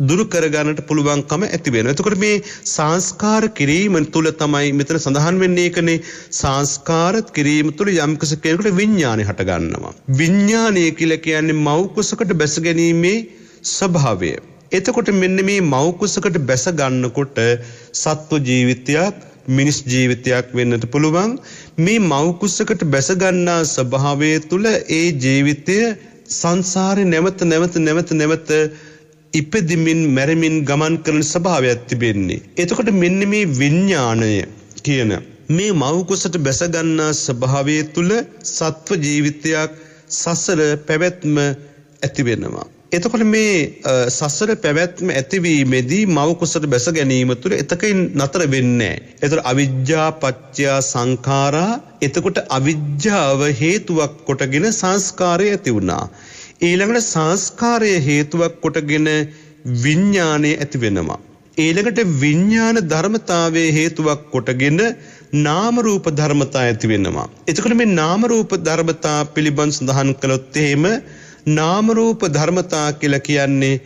දුරු කරගන්නට පුළුවන්කම ඇති වෙනවා. එතකොට මේ සංස්කාර කිරීම තුළ තමයි මෙතන සඳහන් වෙන්නේ ඒකනේ සංස්කාර කිරීම තුළ යම්කිසි කෙනෙකුට විඥානය හට ගන්නවා. විඥානය කියලා කියන්නේ මව් කුසකට බැස ගැනීමේ ස්වභාවය. එතකොට මෙන්න මේ මෞකුසකට බැස ගන්නකොට සත්ව ජීවිතයක් මිනිස් ජීවිතයක් වෙන්නට පුළුවන් මේ මෞකුසකට බැස ගන්නා ස්වභාවය තුළ ඒ ජීවිතය සංසාරේ නැවත නැවත නැවත නැවත ඉපදිමින් මැරමින් ගමන් කරන ස්භාවයක් තිබෙන්නේ. එතකොට මෙන්න මේ විඤ්ඥානය කියන. මේ මවකුසට බැසගන්නා ස්භාවය තුළ සත්ව ජීවිතයක් සසර පැවැත්ම ඇතිවෙනවා. එතකොට මේ සසර පැවැත්ම ඇතිවීමේදී මවකුසට බැස ගැනීම තුළ එතකයින් නතර වෙන්නේ. එතර අවිද්‍යා පච්චයා සංකාරා එතකොට අවිද්‍යාව හේතුවක් කොටගෙන සංස්කාරය ඇති වුණා. ඊළඟට සංස්කාරය හේතුවක් කොටගෙන විඤ්ඥානය ඇති වෙනවා. ඒළඟට විඤ්ඥාන ධර්මතාවේ හේතුවක් කොටගෙන නාමරූප ධර්මතා ඇති වෙනවා. එතකට මේ නාමරූප ධර්මතා පිළිබන් සඳහන් කළොත්තේම නාමරූප ධර්මතා කියල කියන්නේ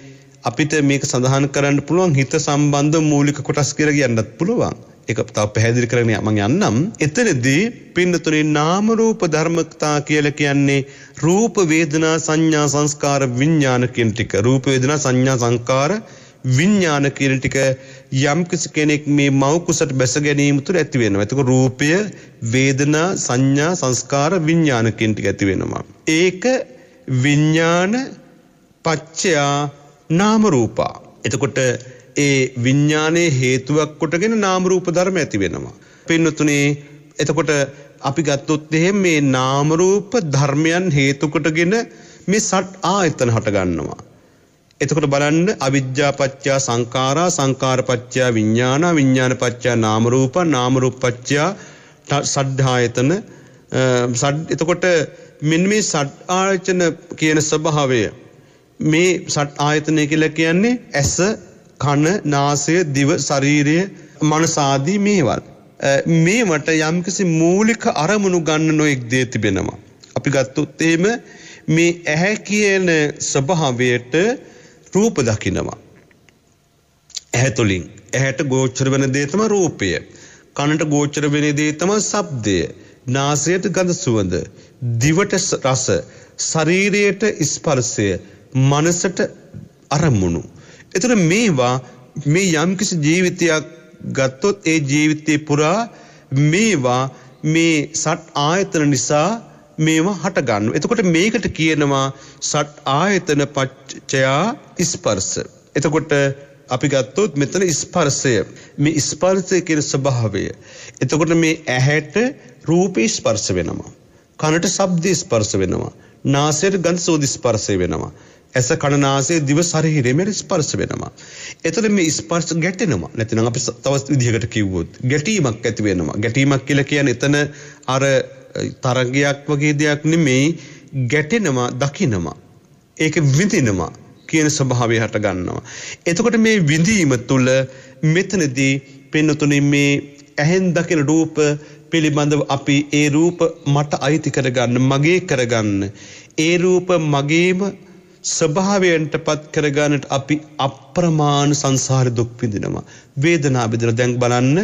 අපිට මේක සඳහන් කරන්න පුළුවන් හිත සම්බන්ධ මූලික කොටස් කර කියන්නත් පුළුවන්. එක තාව පැහැදිලි කරන මං යන්නම්. එතනදී පින්නතුනේ නාමරූප ධර්මතා කියල කියන්නේ රූප වේදනා සංඥා සංස්කාර විඥාන කියන ටික රූප වේදනා සංඥා සංකාර විඥාන කියන ටික යම් කෙනෙක් මේ මව කුසට බැස ගැනීම තුළ ඇති වෙනවා. එතකොට රූපය වේදනා සංඥා සංස්කාර විඥාන කියන ටික ඇති වෙනවා. ඒක විඥාන පච්චයා නාම රූපා. එතකොට ඒ විඥානයේ හේතුවක් කොටගෙන නාම රූප ධර්ම ඇති වෙනවා. පින්නතුනේ එතකොට අපි ගත්තොත් එහෙම මේ නාම රූප ධර්මයන් හේතු කොටගෙන මේ සට් ආයතන හටගන්නවා. එතකොට බලන්න අවිද්‍යා පත්‍යා සංඛාරා සංඛාර පත්‍යා විඥාන විඥාන පත්‍යා නාම රූප නාම රූප පත්‍යා සද්ධායතන එතකොට මෙන්න මේ සට් ආයතන කියන ස්වභාවය මේ සට් ආයතනය කියලා කියන්නේ ඇස කන නාසය දිව ශරීරය මනස ආදී මේවල් මේමට යම්කිසි මූලික අරමුණු ගන්න නොයෙක් දේ තිබෙනවා. අපි ගත්තොත්තේම මේ ඇහැ කියන ස්වභාවයට රූප දකිනවා. ඇහැතුලින් ඇහැට ගෝච්චර වන දේතම රූපය. කණට ගෝච්චර වෙන දේතම සබ්දය. නාසයට ගඳ සුවඳ. දිවට රස. ශරීරයට ඉස්පර්සය. මනසට අරමුණු. එතන මේවා මේ යම්කිසි ජීවිතයක් ගත්තොත් ඒ ජීවිතය පුරා මේවා මේ සට් ආයතන නිසා මේවා හටගන්න. එතකොට මේකට කියනවා සට් ආයතන පච්චයා ඉස්පර්ස. එතකොට අපි ගත්තොත් මෙතන ස්පර්සය මේ ස්පර්සය කියන ස්වභාවය. එතකොට මේ ඇහැට රූපේ ස්පර්ස වෙනවා. කනට ශබ්ද ස්පර්ස වෙනවා. නාසයට ගඳ සෝදි ස්පර්සය වෙනවා. ඇස කණනාසේ දිව සරහිරෙමෙන් ස්පර්ස වෙනවා. එතන මේ ස්පර්ශ ගැටෙනවා. නැතිනම් අපි තවත් විදිහකට කිව්වොත් ගැටීමක් ඇති වෙනවා. ගැටීමක් කියලා කියන්නේ එතන අර තරගයක් වගේ දෙයක් නෙමෙයි ගැටෙනවා, දකිනවා. ඒක විඳිනවා කියන ස්වභාවය හට ගන්නවා. එතකොට මේ විඳීම තුළ මෙතනදී පෙන්නතුනේ මේ ඇහෙන් දකින රූප පිළිබඳව අපි ඒ රූප මට අයිති කරගන්න, මගේ කරගන්න. ඒ රූප මගේම ස්වභාවයන්ට පත් කරගන්නට අපි අප්‍රමාණ සංසාර දුක් විඳිනවා. වේදනා විඳින දැන් බලන්න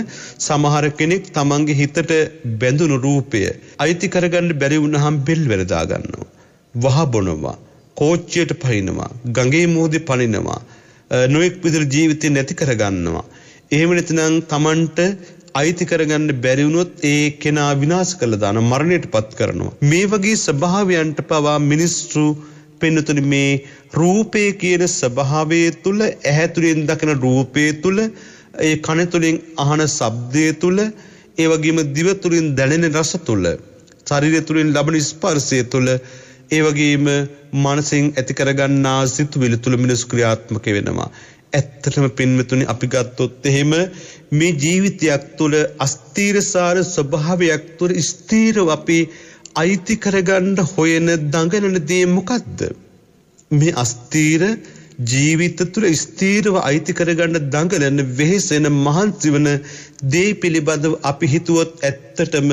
සමහර කෙනෙක් තමන්ගේ හිතට බැඳුණු රූපය අයිති කරගන්න බැරි වුණහම් බෙල් වෙරදා ගන්නවා. වහ බොනවා. කෝච්චියට පනිනවා. ගඟේ මෝදේ පනිනවා. නොයෙක් විදිහට ජීවිතේ නැති කරගන්නවා. එහෙම නැතිනම් Tamanට අයිති කරගන්න බැරි වුණොත් ඒ කෙනා විනාශ කළා දාන මරණයට පත් කරනවා. මේ වගේ ස්වභාවයන්ට පවා මිනිස්සු පෙන්නතුන මේ රූපය කියන ස්වභාවය තුළ ඇහැතුරෙන් දකින රූපය තුළ ඒ කනතුළින් අහන සබ්දය තුළ ඒ වගේම දිවතුළින් දැනෙන රස තුළ ශරීරය තුළින් ලබන ස්පර්ශය තුළ ඒ වගේම මනසින් ඇති කරගන්නා සිතුවිලි තුළ මිනිස් ක්‍රියාත්මක වෙනවා ඇත්තටම පින්වතුනි අපි ගත්තොත් එහෙම මේ ජීවිතයක් තුළ අස්තීරසාර ස්වභාවයක් තුළ ස්ථීරව අපේ අයිති කරගන්න හොයන දඟලනදේ මොකක්ද. මේ අස්තීර ජීවිත තුළ ස්තීරව අයිති කරගන්න දඟලන්න වෙහෙසෙන මහන්සිවන දේ පිළිබඳව අපි හිතුවොත් ඇත්තටම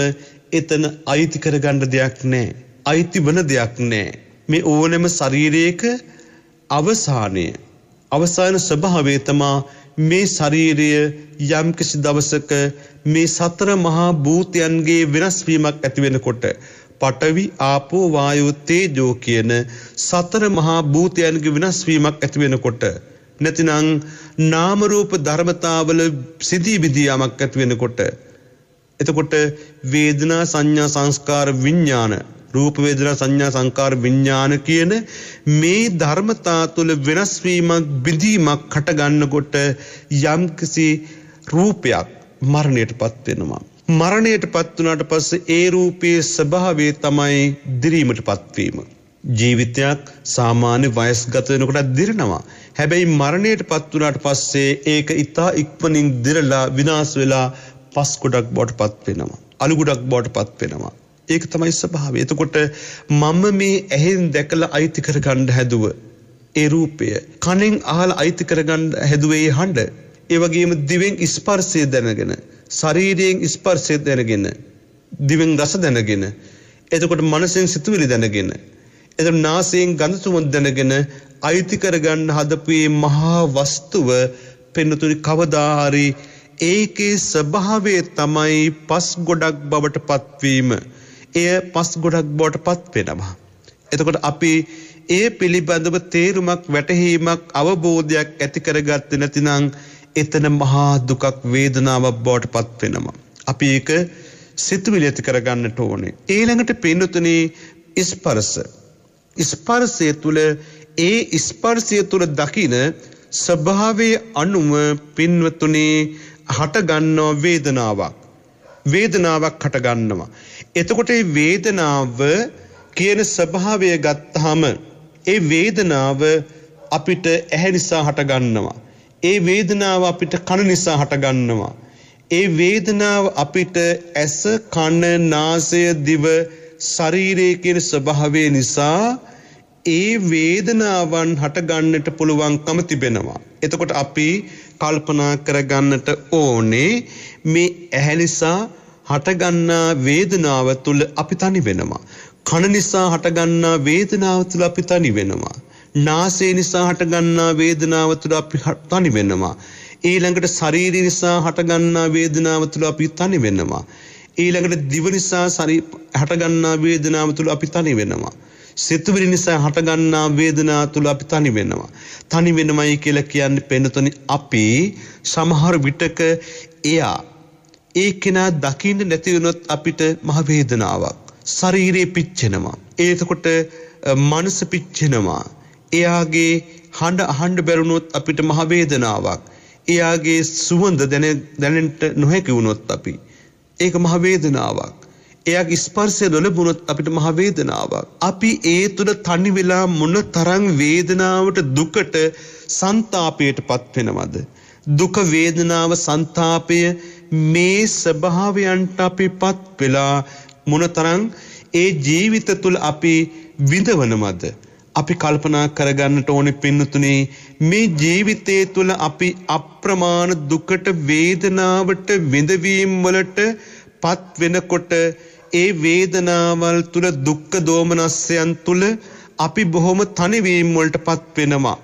එතන අයිති කරගන්න දෙයක් නෑ. අයිති වන දෙයක් නෑ. මේ ඕනෙම ශරීරයක අවසානය. අවසාන ස්වභාවේ තමා මේ ශරීරය යම්කිසි දවසක මේ සතර මහා භූතයන්ගේ වෙනස්වීමක් ඇතිවෙනකොට. පටවි ආපෝ වායෝ තේජෝ කියන සතර මහා භූතයන්ගේ වෙනස් වීමක් ඇති වෙනකොට නැතිනම් නාම රූප ධර්මතාවල සිදී බිදියාමක් ඇති වෙනකොට එතකොට වේදනා සංඥා සංස්කාර විඥාන රූප වේදනා සංඥා සංකාර විඥාන කියන මේ ධර්මතා තුළ වෙනස් වීමක් බිඳීමක් හටගන්නකොට යම්කිසි රූපයක් මරණයටපත් වෙනවා මරණයට පත්වනාට පස්ස ඒ රූපයේ ස්භාවේ තමයි දිරීමට පත්වීම. ජීවිතයක් සාමාන්‍ය වයස්ගතයනකට දිරනවා. හැබැයි මරණයට පත්වනාට පස්සේ ඒක ඉතා ඉක්පනින් දිරලා විනාස් වෙලා පස්කොඩක් බොට පත්වෙනවා. අලුගුඩක් බොට පත්වෙනවා. ඒක තමයි ස්භාව එතකොට මම මේ ඇහෙන් දැකල අයිතිකර ගණ්ඩ හැදුව. එරූපය කනෙෙන් අහල් අයිතිකරගණ්ඩ හැදුවේ හඬ ඒවගේම දිවෙන් ඉස්පර්සය දැනගෙන ශරීරයෙන් ස්පර්ශය දැනගෙන දිවෙන් රස දැනගෙන එතකොට මනසෙන් සිතුවිලි දැනගෙන එතකොට නාසයෙන් ගඳ සුවඳ දැනගෙන අයිති කරගන්න හදපු මේ මහා වස්තුව පෙනුතුනි කවදා හරි ඒකේ ස්වභාවය තමයි පස් ගොඩක් බවට පත්වීම. එය පස් ගොඩක් බවට පත්වෙනවා. එතකොට අපි ඒ පිළිබඳව තේරුමක් වැටහීමක් අවබෝධයක් ඇති කරගත්තේ නැතිනම් එතන මහා දුකක් වේදනාවක් බවට පත් වෙනවා. අපි ඒක සිතුවිලි ඇති කරගන්නට ඕනේ. ඊළඟට පින්නතුනේ ස්පර්ශ. ස්පර්ශය තුල ඒ ස්පර්ශය තුල දකින ස්වභාවයේ අනුව පින්වතුනේ හටගන්නා වේදනාවක්. වේදනාවක් හටගන්නවා. එතකොට මේ වේදනාව කියන ස්වභාවය ගත්තාම ඒ වේදනාව අපිට ඇහැ නිසා හටගන්නවා. ඒ වේදනාව අපිට කන නිසා හටගන්නවා. ඒ වේදනාව අපිට ඇස කන නාසය දිව ශරීරය කියන ස්වභාවය නිසා ඒ වේදනාවන් හටගන්නට පුළුවන්කම තිබෙනවා. එතකොට අපි කල්පනා කරගන්නට ඕනේ මේ ඇහැ නිසා හටගන්නා වේදනාව තුළ අපි තනි වෙනවා. කන නිසා හටගන්නා වේදනාව තුළ අපි තනි වෙනවා. නාසය නිසා හටගන්නා වේදනාව තුළ අපි තනි වෙනවා. ඊළඟට ශරීරය නිසා හටගන්නා වේදනාව තුළ අපි තනි වෙනවා. ඊළඟට දිව නිසා හටගන්නා වේදනාව තුළ අපි තනි වෙනවා. සිතුවිලි නිසා හටගන්නා වේදනා තුළ අපි තනි වෙනවා. තනි වෙනමයි කියලා කියන්නේ පෙනතනි අපි සමහර විටක එයා ඒ කෙනා දකින්න නැති වුණොත් අපිට මහ වේදනාවක්. ශරීරේ පිච්චෙනවා. ඒකකොට මනස පිච්චෙනවා. එයාගේ හඬ අහන්ඩ බැරුණොත් අපිට මහවේදනාවක්. එයාගේ සුවඳ දැනෙන්ට නොහැකි වුණොත් අපි. ඒක මහවේදනාවක්. එයක් ස්පර්සය නොලබුණොත් අපිට මහවේදනාවක්. අපි ඒ තුළ තනි වෙලා මොන තරං වේදනාවට දුකට සන්තාපයට පත්වෙනවද. දුක වේදනාව සන්තාපය මේ ස්වභාවයන්ට අපි පත් වෙලා මොන තරං ඒ ජීවිත තුළ අපි විඳවනමද. අපි කල්පනා කරගන්නට ඕනෙ පින්නතුනේ මේ ජීවිතය තුළ අපි අප්‍රමාණ දුකට වේදනාවට විඳවීම් වලට පත් වෙනකොට ඒ වේදනාවල් තුළ දුක්ඛ දෝමනස්යන් තුළ අපි බොහොම තනිවීම් වලට පත් වෙනවා.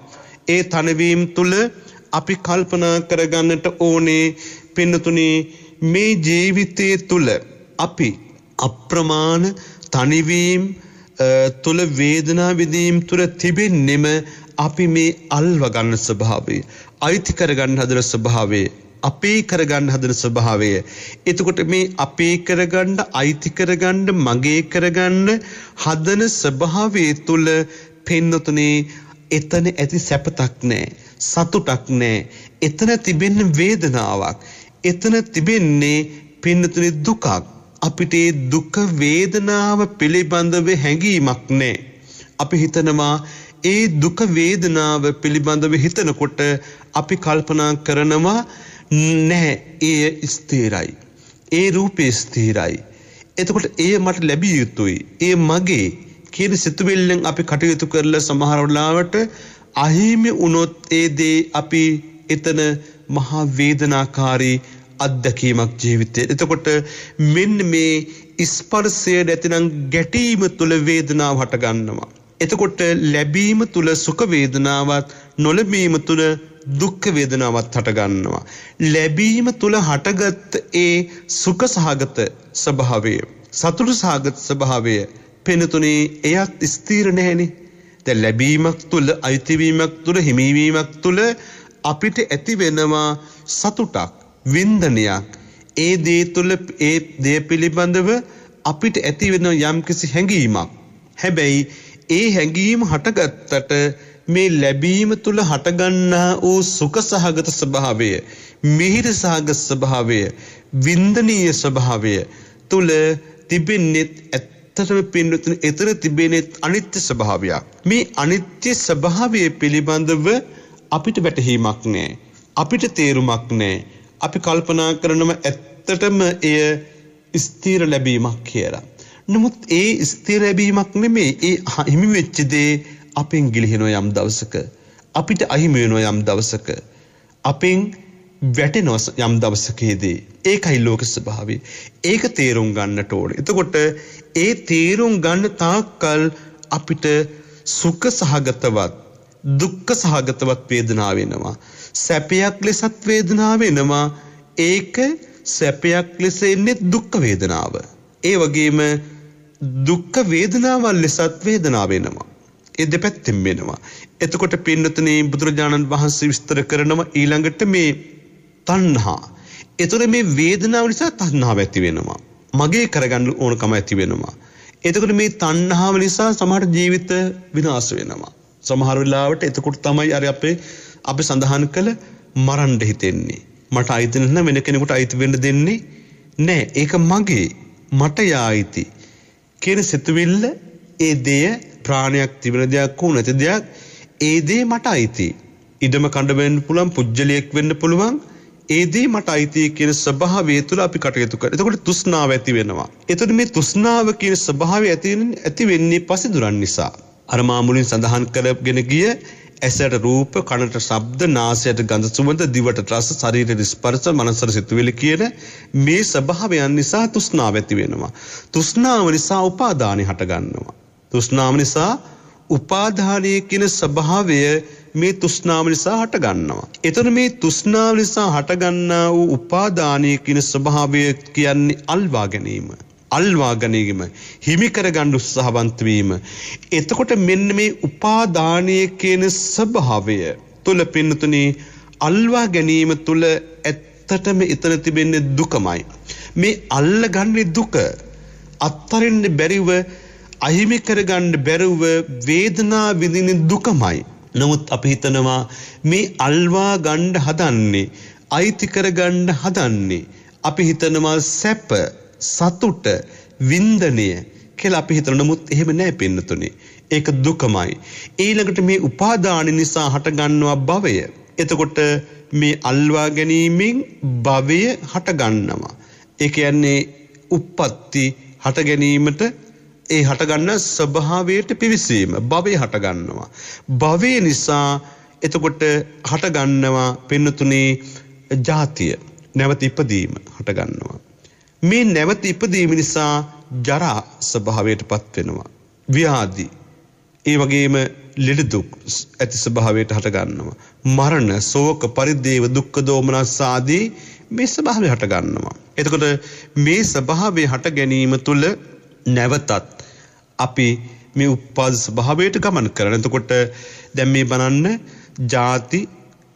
ඒ තනිවීම් තුළ අපි කල්පනා කරගන්නට ඕනේ පින්නතුනේ මේ ජීවිතය තුළ අපි අප්‍රමාණ තනිවීම් තුළ වේදනා විදීම් තුර තිබෙන්නෙම අපි මේ අල්වගන්න ස්වභාවේ. අයිති කරගන්න හදන ස්වභාවේ. අපේ කරගන්න හදන ස්වභාවය. එතකොට මේ අපේ කරගන්න අයිති කරගන්න මගේ කරගන්න හදන ස්වභාවේ තුළ පෙන්නතුනේ එතන ඇති සැපතක් නෑ. සතුටක් නෑ. එතන තිබෙන්න වේදනාවක්. එතන තිබෙන්නේ පින්නතුනි දුකක්. අපිට ඒ දුක වේදනාව පිළිබඳව හැඟීමක් නෑ. අපි හිතනවා ඒ දුක වේදනාව පිළිබඳව හිතනකොට අපි කල්පනා කරනවා නැහැ ඒ ස්ථීරයි. ඒ රූපය ස්ථීරයි. එතකොට ඒ මට ලැබිය යුතුයි. ඒ මගේ කියන සිතුවිල්ලෙන් අපි කටයුතු කරලා සමහරවලාවට අහිමි වුණොත් ඒ දේ අපි එතන මහා වේදනාකාරී අත්දැකීමක් ජීවිතය. එතකොට මෙන්න මේ ඉස්පර්සය නැතිනම් ගැටීම තුළ වේදනාව හටගන්නවා. එතකොට ලැබීම තුළ සුකවේදනාවත් නොලබීම තුළ දුක්කවේදනාවත් හටගන්නවා. ලැබීම තුළ හටගත් ඒ සුක සහගත ස්භාවය. සතුරු සාගත ස්භාවය පෙනතුනේ එයත් ස්තීර නැහැනි. ද ලැබීමක් තුළ අයිතිවීමක් තුළ හිමිවීමක් තුළ අපිට ඇති වෙනවා සතුටක්. වින්දනයක් ඒ දේ තුළ ඒ දේ පිළිබඳව අපිට ඇතිවෙන යම්කිසි හැඟීමක්. හැබැයි ඒ හැඟීම හටගත්තට මේ ලැබීම තුළ හටගන්නා වූ සුක සහගත ස්වභාවය මිහිර සහගත ස්වභාවය වින්දනීය ස්වභාවය තුළ තිබෙන්නෙත් ඇත්තටම පින්වතුන් එතර තිබෙනෙත් අනිත්‍ය ස්වභාවයක්. මේ අනිත්‍ය ස්වභාවය පිළිබඳව අපිට වැටහීමක් නෑ. අපිට තේරුමක් නෑ. අපි කල්පනා කරනම ඇත්තටම එය ස්තීර ලැබීමක් කියලා. නමුත් ඒ ස්තීර ලැබීමක් නෙමේ ඒ හිමි වෙච්චදේ අපෙන් ගිලිහෙනෝ යම් දවසක. අපිට අහිමිවෙනෝ යම් දවසක. අපෙන් වැටෙනොස් යම් දවසකේදී. ඒකයි ලෝක ස්භාවේ. ඒක තේරුම් ගන්නට ඕන. එතකොට ඒ තේරුම් ගන්න තාක්කල් අපිට සුක සහගතවත් දුක්ක සහගතවත් පේදනාවෙනවා. සැපයක් ලෙසත් වේදනාව එනවා ඒක සැපයක් ලෙස එන්නෙත් දුක්ඛ වේදනාව. ඒ වගේම දුක්ඛ වේදනාවල් ලෙසත් වේදනාව එනවා. ඒ දෙපැත්තෙන් වෙනවා. එතකොට පින්නතනේ බුදුරජාණන් වහන්සේ විස්තර කරනවා ඊළඟට මේ තණ්හා. එතකොට මේ වේදනාව නිසා තණ්හාව ඇති වෙනවා. මගේ කරගන්න ඕනකම ඇති වෙනවා. එතකොට මේ තණ්හාව නිසා සමහර ජීවිත විනාශ වෙනවා. සමහර වෙලාවට එතකොට තමයි අර අපේ අපි සඳහන් කළ මරන්ඩ හිතෙන්නේ. මට අයිතිනන වෙන කෙනෙකුට අයිතිවෙන්න දෙන්නේ නෑ ඒක මගේ මට යායිති. කියන සිතුවිල්ල ඒ දේය ප්‍රාණයක් තිබෙන දෙයක් වූ නැති දෙයක් ඒ දේ මට අයිති. ඉඩම කඩවෙන්න පුළන් පුද්ජලියෙක් වෙන්න පුළුවන් ඒදේ මට අයිතිය කියන ස්භාවය තුළ අපි කටයුතු කර එතකොට තුස්නාව ඇති වෙනවා. එතුට මේ තුස්නාව කියන ස්භාව ඇතිෙන ඇති වෙන්නේ පසි දුරන් නිසා. අරමාමුලින් සඳහන් කරගෙන ගිය ඇසට රූප කනට ශබ්ද නාසයට ගඳ සුවඳ දිවට රස ශරීරයට ස්පර්ශ මනසට සිතුවිලි කියන මේ ස්වභාවයන් නිසා තෘෂ්ණාව ඇති වෙනවා තෘෂ්ණාව නිසා උපාදානෙ හටගන්නවා තෘෂ්ණාව නිසා උපාදානය කියන ස්වභාවය මේ තෘෂ්ණාව නිසා හටගන්නවා. එතන මේ තෘෂ්ණාව නිසා හටගන්නා වූ උපාදානය කියන ස්වභාවය කියන්නේ අල්වා ගැනීම. අල්වා ගැනීම හිමිකර ගන්න උත්සාහවන්ත වීම එතකොට මෙන්න මේ උපාදානයේ කියන ස්වභාවය තුල පින්නතුනි අල්වා ගැනීම තුල ඇත්තටම එතන තිබෙන්නේ දුකමයි මේ අල්ලගන්නේ දුක අත්තරින්න බැරිව අහිමි කරගන්න බැරුව වේදනා විඳින දුකමයි නමුත් අපි හිතනවා මේ අල්වා ගන්න හදන්නේ අයිති කරගන්න හදන්නේ අපි හිතනවා සැප සතුට වින්දනය කියලා අපි හිතන නමුත් එහෙම නැහැ පින්නතුනේ. ඒක දුකමයි. ඊළඟට මේ උපාදාන නිසා හටගන්නවා භවය. එතකොට මේ අල්වා ගැනීමෙන් භවය හටගන්නවා. ඒ කියන්නේ uppatti හට ගැනීමට ඒ හටගන්න ස්වභාවයට පිවිසීම භවය හටගන්නවා. භවය නිසා එතකොට හටගන්නවා පින්නතුනේ ජාතිය නැවත ඉපදීම හටගන්නවා. මේ නැවත ඉපදීම නිසා ජරා ස්වභාවයට පත්වෙනවා. ව්‍යාදී. ඒ වගේම ලෙඩදුක් ඇති ස්වභාවයට හටගන්නවා. මරණ සෝක පරිද්දේව දුක්ඛ දෝමනස්සාදී මේ ස්වභාවය හටගන්නවා. එතකොට මේ ස්වභාවය හට ගැනීම තුළ නැවතත් අපි මේ උපාද ස්වභාවයට ගමන් කරන. එතකොට දැන් මේ බලන්න ಜಾති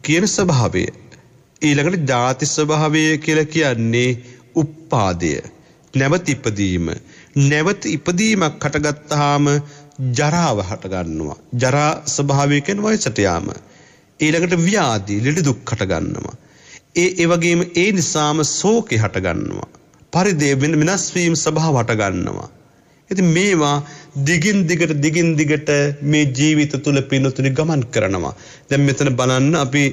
කියන ස්වභාවය. ඊළඟට ಜಾති ස්වභාවය කියලා කියන්නේ උප්පාදය නැවත ඉපදීම නැවත ඉපදීමක් හටගත්තාම ජරාව හටගන්නවා ජරා ස්වභාවයකෙන් වයසට යාම ඊළඟට ව්‍යාධි ලෙඩ දුක් හටගන්නවා ඒ ඒ වගේම ඒ නිසාම ශෝකේ හටගන්නවා පරිදේ වෙන වෙනස් වීම ස්වභාව හටගන්නවා ඉතින් මේවා දිගින් දිගට දිගින් දිගට මේ ජීවිත තුල පිනතුනි ගමන් කරනවා දැන් මෙතන බලන්න අපි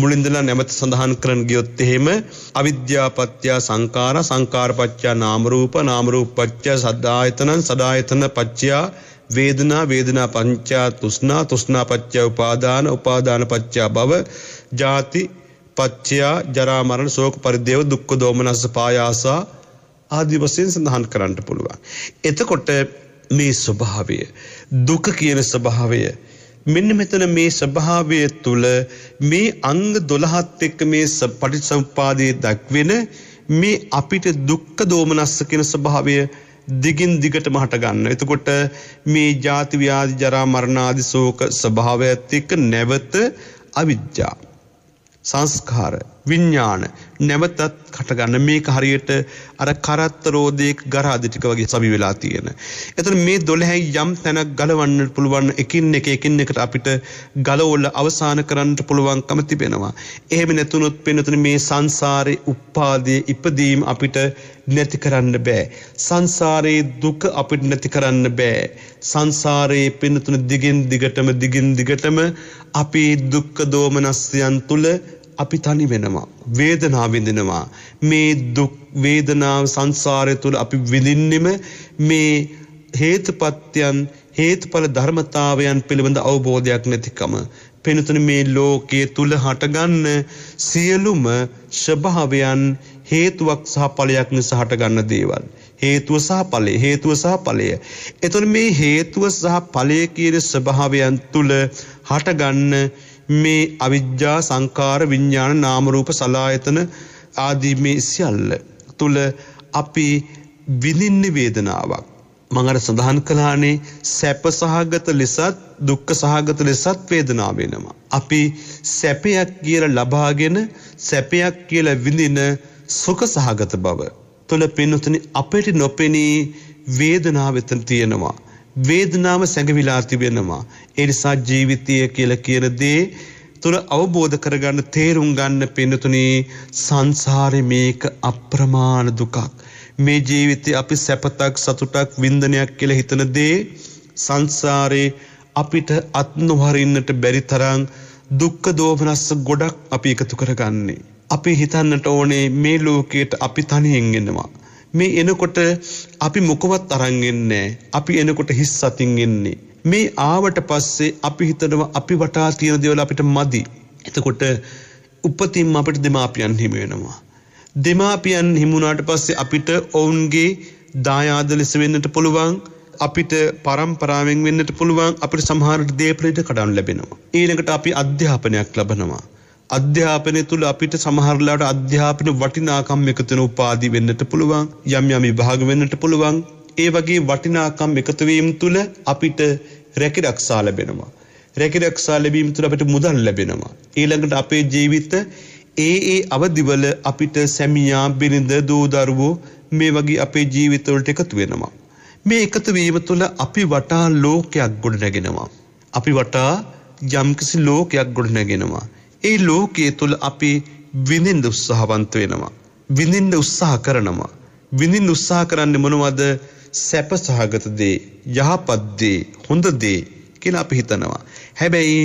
මුලින්දලා නැමත සඳහන් කරන ගියොත් එහෙම අවිද්‍යාපත්‍ය සංකාර සංකාරපච්චා නාමරූප නාමරූපච්චා සදායතනං සදායතන පච්චයා වේදනා වේදනා පංචා තුෂ්ණා තුෂ්ණා පච්චා උපාදාන උපාදාන පච්චා භව ජාති පච්චයා ජරා මරණ ශෝක පරිදේව දුක්ඛ දෝමනස්ස පායාසා ආදි වශයෙන් සඳහන් කරන්න පුළුවන්. එතකොට මේ ස්වභාවය දුක කියන ස්වභාවය මෙන්න මෙතන මේ ස්වභාවය තුල මේ අංග 12ත් එක්ක මේ පටිච්චසමුප්පාදයේ දක්වෙන මේ අපිට දුක්ඛ දෝමනස්ස කියන ස්වභාවය දිගින් දිගටම හට ගන්න. එතකොට මේ ජාති ව්‍යාධි ජරා මරණ ආදී ශෝක ස්වභාවයත් එක්ක නැවත අවිජ්ජා සංස්කාර විඥාන නැවතත් කටගන්න මේක හරියට අර කරත්තරෝධයක ගරාදිටික වගේ සමි වෙලා තියෙන. එතන මේ දොළහැයි යම් තැනක් ගලවන්න පුළුවන් එකින් එක එකින් එකට අපිට ගලවොල්ල අවසාන කරන්නට පුළුවන්කම තිබෙනවා. එහෙම නැතුනොත් පෙනතුන මේ සංසාරය උප්පාදය ඉපදීම් අපිට නැති කරන්න බෑ. සංසාරයේ දුක අපිට නැති කරන්න බෑ. සංසාරයේ පෙනතුන දිගින් දිගටම දිගින් දිගටම අපේ දුක්ක දෝමනස්යන් තුළ අපි තනි වෙනවා. වේදනා විඳිනවා. මේ දුක් වේදනාව සංසාරය තුළ අපි විඳින්නෙම මේ හේතුපත්‍යයන් හේතුඵල ධර්මතාවයන් පිළිබඳ අවබෝධයක් නැතිකම. පෙනතුන මේ ලෝකයේ තුළ හටගන්න සියලුම ස්වභාවයන් හේතුවක් සහ ඵලයක් නිසා හටගන්න දේවල්. හේතුව සහ ඵලය හේතුව සහ ඵලය. එතකොට මේ හේතුව සහ ඵලය කියන ස්වභාවයන් තුල හටගන්න මේ අවිද්‍යා සංකාර විඤ්ඥාන නාමරූප සලායතන ආදී මේ සියල්ල තුළ අපි විඳින්න වේදනාවක්. මඟට සඳහන් කලානේ සැප සහගත ලෙසත් දුක්ක සහගත ලෙසත් වේදනාවෙනවා. අපි සැපයක් කියල ලබාගෙන සැපයක් කියල විඳින සුක සහගත බව. තුළ පෙන්නුතන අපට නොපෙනී වේදනාවතන තියෙනවා. වේදනාව සැඟවිලා තිබෙනවා. එනිසා ජීවිතය කියල කියනදේ තුළ අවබෝධ කරගන්න තේරුම් ගන්න පෙනතුනේ සංසාරය මේක අප්‍රමාණ දුකක්. මේ ජීවිතය අපි සැපතක් සතුටක් වින්දනයක් කියල හිතනදේ සංසාරයේ අපිට අත්නොහරින්නට බැරි තරං දුක්ක දෝමනස්ස ගොඩක් අපි එකතු කරගන්නේ. අපි හිතන්නට ඕනේ මේ ලෝකයට අපි තනියෙන්ගෙනවා. මේ එනකොට අපි මොකවත් අරංගෙන්නේ අපි එනකොට හිස් සතින්ගෙන්නේ. මේ ආවට පස්සේ අපි හිතනවා අපි වටා තියෙන දේවල් අපිට මදි. එතකොට උපතින්ම අපට දෙමාපියන් හිමි වෙනවා. දෙමාපියන් හිමුණාට පස්සේ අපිට ඔවුන්ගේ දායාද ලෙස වෙන්නට පුළුවන් අපිට පරම්පරාවෙන් වෙන්නට පුළුවන් අපිට සමහරට දේපලට කඩන් ලැබෙනවා. ඊළඟට අපි අධ්‍යාපනයක් ලබනවා. අධ්‍යාපනය තුළ අපිට සමහරලාට අධ්‍යාපන වටිනාකම් එකතුන උපාදි වෙන්නට පුළුවන් යම් යම් විභාග වෙන්නට පුළුවන් ඒ වගේ වටිනාකම් එකතුවීම් තුළ අපිට රැකිරක්ෂා ලැබෙනවා. රැකිරක්ෂා ලැබීම තුළ අපට මුදල් ලැබෙනවා. ඊළඟට අපේ ජීවිත ඒ ඒ අවදිවල අපිට සැමියා බිරිඳ දෝදරුවෝ මේ වගේ අපේ ජීවිතවලට එකතු වෙනවා. මේ එකතුවීම තුළ අපි වටා ලෝකයක් ගොඩ නැගෙනවා. අපි වටා යම්කිසි ලෝකයක් ගොඩ නැගෙනවා. ඒ ලෝකයේ තුළ අපි විඳින්ද උත්සාහවන්ත වෙනවා. විඳින්ද උත්සාහ කරනවා. විඳින් උත්සාහ කරන්න මොනවද සැප සහගතදේ යහපත්දේ හොඳ දේ කියලා අපි හිතනවා. හැබැයි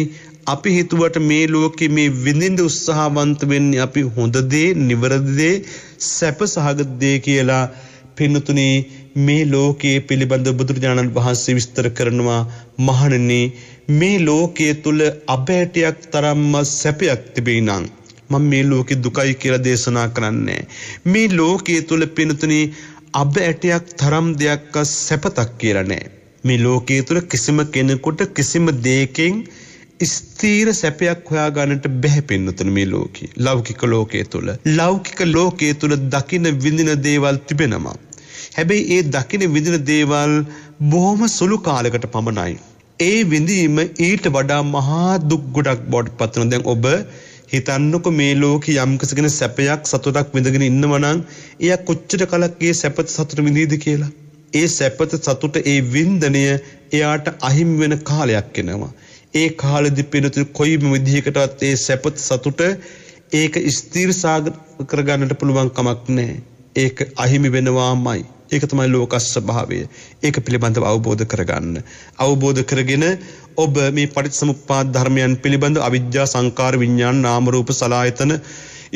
අපි හිතුවට මේ ලෝකෙ මේ විඳින්ද උත්සාහවන්ත වෙන්නේ අපි හොඳ දේ, නිවැරදි දේ, සැප සහගත දේ කියලා පින්නතුනේ මේ ලෝකයේ පිළිබඳ බුදුරජාණන් වහන්සේ විස්තර කරනවා මහණෙනි මේ ලෝකයේ තුල අබෑටයක් තරම්ම සැපයක් තිබේ නම් මම මේ ලෝකෙ දුකයි කියලා දේශනා කරන්නේ මේ ලෝකයේ තුල පිනතුනේ අබෑටයක් තරම් දෙයක් සැපතක් කියලා නෑ මේ ලෝකයේ තුළ කිසිම කෙනෙකුට කිසිම දෙයකෙන් ස්තීර සැපයක් හොයා ගන්නට බැහැ පින්නතුන මේ ලෝකේ. ලෞකික ලෝකයේ තුළ. ලෞකික ලෝකයේ තුළ දකින විඳින දේවල් තිබෙනවා. හැබැයි ඒ දකින විඳින දේවල් බොහොම සුළු කාලයකට පමණයි. ඒ විඳීම ඊට වඩා මහා දුක් ගොඩක් බවට පත්වන දැන් ඔබ හිතන්නකො මේ ලෝකෙ යම්කිසි කෙනෙක් සැපයක් සතුටක් විඳගෙන ඉන්නවනම් එයා කොච්චර කලක් ඒ සැපත සතුට විඳීද කියලා ඒ සැපත සතුට ඒ වින්දනය එයාට අහිමි වෙන කාලයක් එනවා. ඒ කාලෙදි පිනතුරු කොයිම විදිහකටවත් ඒ සැපත සතුට ඒක ස්ථීර සාගර කරගන්නට පුළුවන් කමක් නැහැ. ඒක අහිමි වෙනවාමයි. ඒක තමයි ලෝකස් ස්වභාවය. ඒක පිළිබඳව අවබෝධ කරගන්න. අවබෝධ කරගෙන ඔබ මේ පටිච්චසමුප්පාද ධර්මයන් පිළිබඳ අවිද්‍යා සංකාර විඥාන නාම රූප සලායතන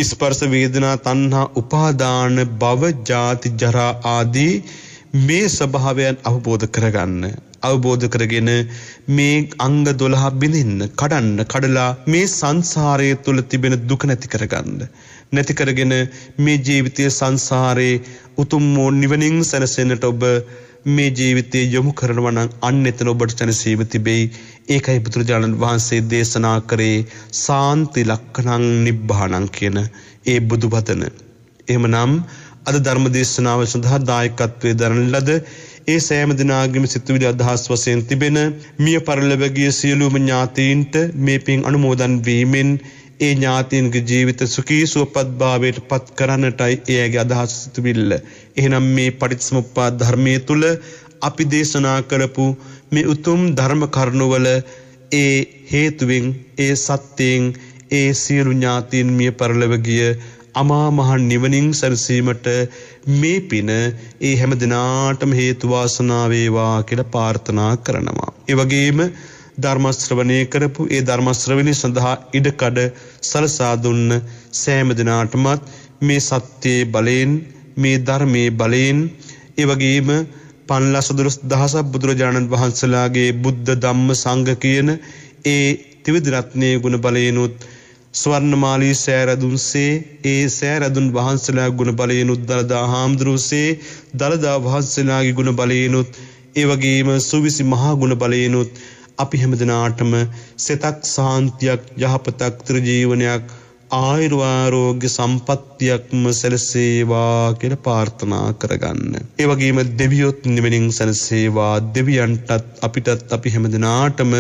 ස්පර්ශ වේදනා තණ්හා උපාදාන භව ජාති ජරා ආදී මේ ස්වභාවයන් අවබෝධ කරගන්න. අවබෝධ කරගෙන මේ අංග දොළහ බිඳින්න කඩන්න කඩලා මේ සංසාරය තුළ තිබෙන දුක නැති කරගන්න. නැති කරගෙන මේ ජීවිතය සංසාරයේ උතුම් වූ නිවනින් සැනසෙන්නට ඔබ මේ ජීවිතය යොමු කරනවනං අන්න එතන ඔබට සැනසීම තිබෙයි ඒකයි බුදුරජාණන් වහන්සේ දේශනා කරේ සාන්ති ලක්කනං නිබ්බානං කියන ඒ බුදුබදන. එහමනම් අද ධර්ම දේශනාව සඳහා දායකත්වය දරන ලද ඒ සෑම දිනාගම සිතුවිලි අදහස් වසයෙන් තිබෙන මිය පරලවගිය සියලූම ඥාතීන්ට මේ පින් අනුමෝදන් වීමෙන් ඒ ඥාතීන්ගේ ජීවිත සුකී සුවපත්භාවයට පත් කරන්නටයි ඒගේ අදහස් සිතුවිල්ල. එහෙනම් මේ පටිත්සමුපා ධර්මය තුළ අපි දේශනා කරපු මේ උතුම් ධර්ම කරුණුවල ඒ හේතුවෙන් ඒ සත්‍යයෙන් ඒ සියලු ඥාතීන් මිය පරලවගිය අමා මහ නිවනින් සැරසීමට මේ පින ඒ හැම දිනාටම හේතු වාසනා වේවා කියලා ප්‍රාර්ථනා කරනවා. ඒ වගේම ධර්මශ්‍රවණය කරපු ඒ ධර්මශ්‍රවණය සඳහා ඉඩකඩ සලසා දුන්න සෑම දිනාටමත් මේ සත්‍යයේ බලයෙන් මේ ධර්මයේ බලයෙන් ඒ වගේම පන්ලසදුරස් දහසක් බුදුරජාණන් වහන්සලාගේ බුද්ධ ධම්ම සංඝ කියන ඒ ත්‍රිවිධ රත්නයේ ගුණ බලයෙන්ුත් ස්වර්ණමාලී සෑරැදුන්සේ ඒ සෑරැදුන් වහන්සලා ගුණ බලයනුත් දළදා හාමුදුරුවසේ දළදා වහන්සලාගේ ගුණ බලයනුත් ඒවගේම සුවිසි මහා ගුණ බලයනුත් අපි හැමදනාටම සෙතක් සාන්තියක් යහපතක් ත්‍රජීවනයක් ආයුරවාරෝග්‍ය සම්පත්තියක්ම සැලසේවා කෙන පාර්ථනා කරගන්න. ඒවගේම දෙවියොත් නිවනින් සැලසේවා දෙවියන්ටත් අපිටත් අපි හැමදනාටම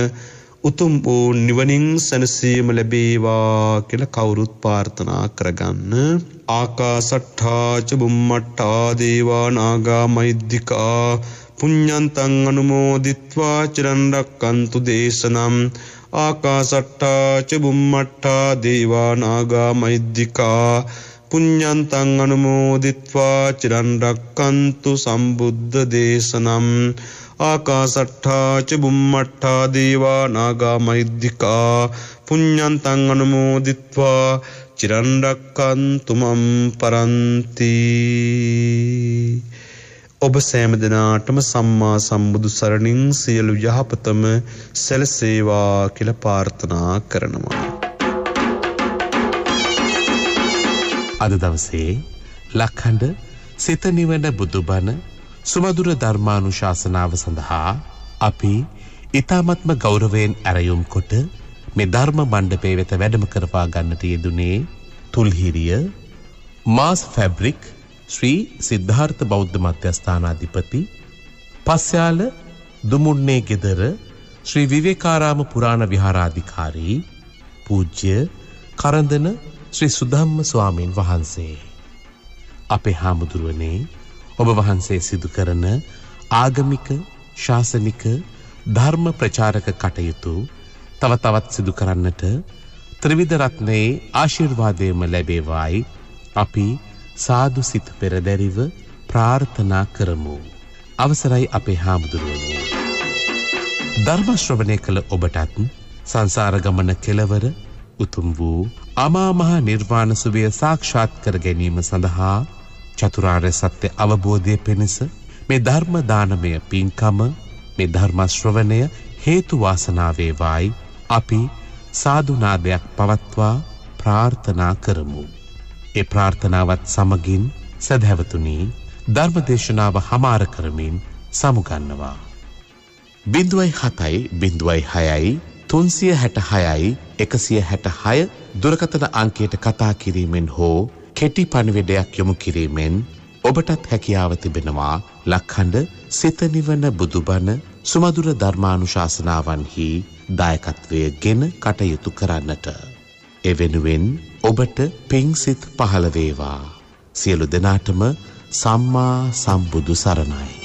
උතුම් වූ නිවනින් සැනසීම ලැබේවා කියල කවුරුත් පාර්ථනා කරගන්න. ආකාසට්ඨාච බුම්මට්ටා දේවා නාගා මෛද්දිකා පුඤ්ඤන්තං අනුමෝදිත්වා චිරන්රක්කන්තු දේශනම් ආකාසට්ඨාච බුම්මට්ටා දේවා නාගා මෛද්දිකා පුඤ්ඤන්තං අනුමෝදිත්වා චිරන්රක්කන්තු සම්බුද්ධ දේශනම් ආකාසට්ඨා ච බුම්මට්ඨා දේවා නාග මහිද්దికා පුඤ්ඤන්තං අනුමෝදිත්වා චිරන් රැක්කන්තු මම් පරන්ති ඔබ සෑම දිනාටම සම්මා සම්බුදු සරණින් සියලු යහපතම සැලසේවා කියලා ප්‍රාර්ථනා කරනවා. අද දවසේ ලක්හඬ සිත නිවන බුදුබණ සුමදුර ධර්මානුශාසනාව සඳහා අපි ඉතාමත්ම ගෞරවයෙන් ඇරයුම් කොට මෙ ධර්ම මණ්ඩපේ වෙත වැඩම කරපා ගන්නට යෙදුනේ තුල්හිරිය මාස් ෆැබ්‍රික් ශ්‍රී සිද්ධාර්ථ බෞද්ධ මධ්‍යස්ථානාධිපති පස්යාල දුමුන්නේ ගෙදර ශ්‍රී විවේකාරාම පුරාණ විහාරාධිකාරී පූජ්‍ය කරඳන ශ්‍රී සුදම්ම ස්වාමීන් වහන්සේ. අපේ හාමුදුරුවනේ ඔබ වහන්සේ සිදු කරන ආගමික ශාසනික ධර්ම ප්‍රචාරක කටයුතු තව තවත් සිදු කරන්නට ත්‍රිවිධ රත්නයේ ආශිර්වාදයම ලැබේවායි අපි සාදු සිත පෙරදැරිව ප්‍රාර්ථනා කරමු. අවසරයි අපේ හාමුදුරුවනි. ධර්ම ශ්‍රවණය කළ ඔබටත් සංසාර ගමන කෙලවර උතුම් වූ අමා මහ නිර්වාණ සුවය සාක්ෂාත් කර ගැනීම සඳහා චතුරාර්ය සත්‍ය අවබෝධය පිණිස මේ ධර්ම දානමය පින්කම මේ ධර්ම ශ්‍රවණය හේතු වාසනා වේවායි අපි සාදුනාදයක් පවත්වා ප්‍රාර්ථනා කරමු. ඒ ප්‍රාර්ථනාවත් සමගින් සදහැවතුනි ධර්මදේශනාව හමාර කරමින් සමුගන්නවා. 07යි 06යි 366යි 166 දුරකථන අංකයට කතා කිරීමෙන් හෝ කෙටි පණිවිඩයක් යොමු කිරීමෙන් ඔබටත් හැකියාව තිබෙනවා ලක්හඬ සිතනිවන බුදුබණ සුමధుර ධර්මානුශාසනාවන්හි දායකත්වය ගෙන කටයුතු කරන්නට. එවෙනුවෙන් ඔබට පිංසිත් පහළ වේවා. සියලු දෙනාටම සම්මා සම්බුදු සරණයි.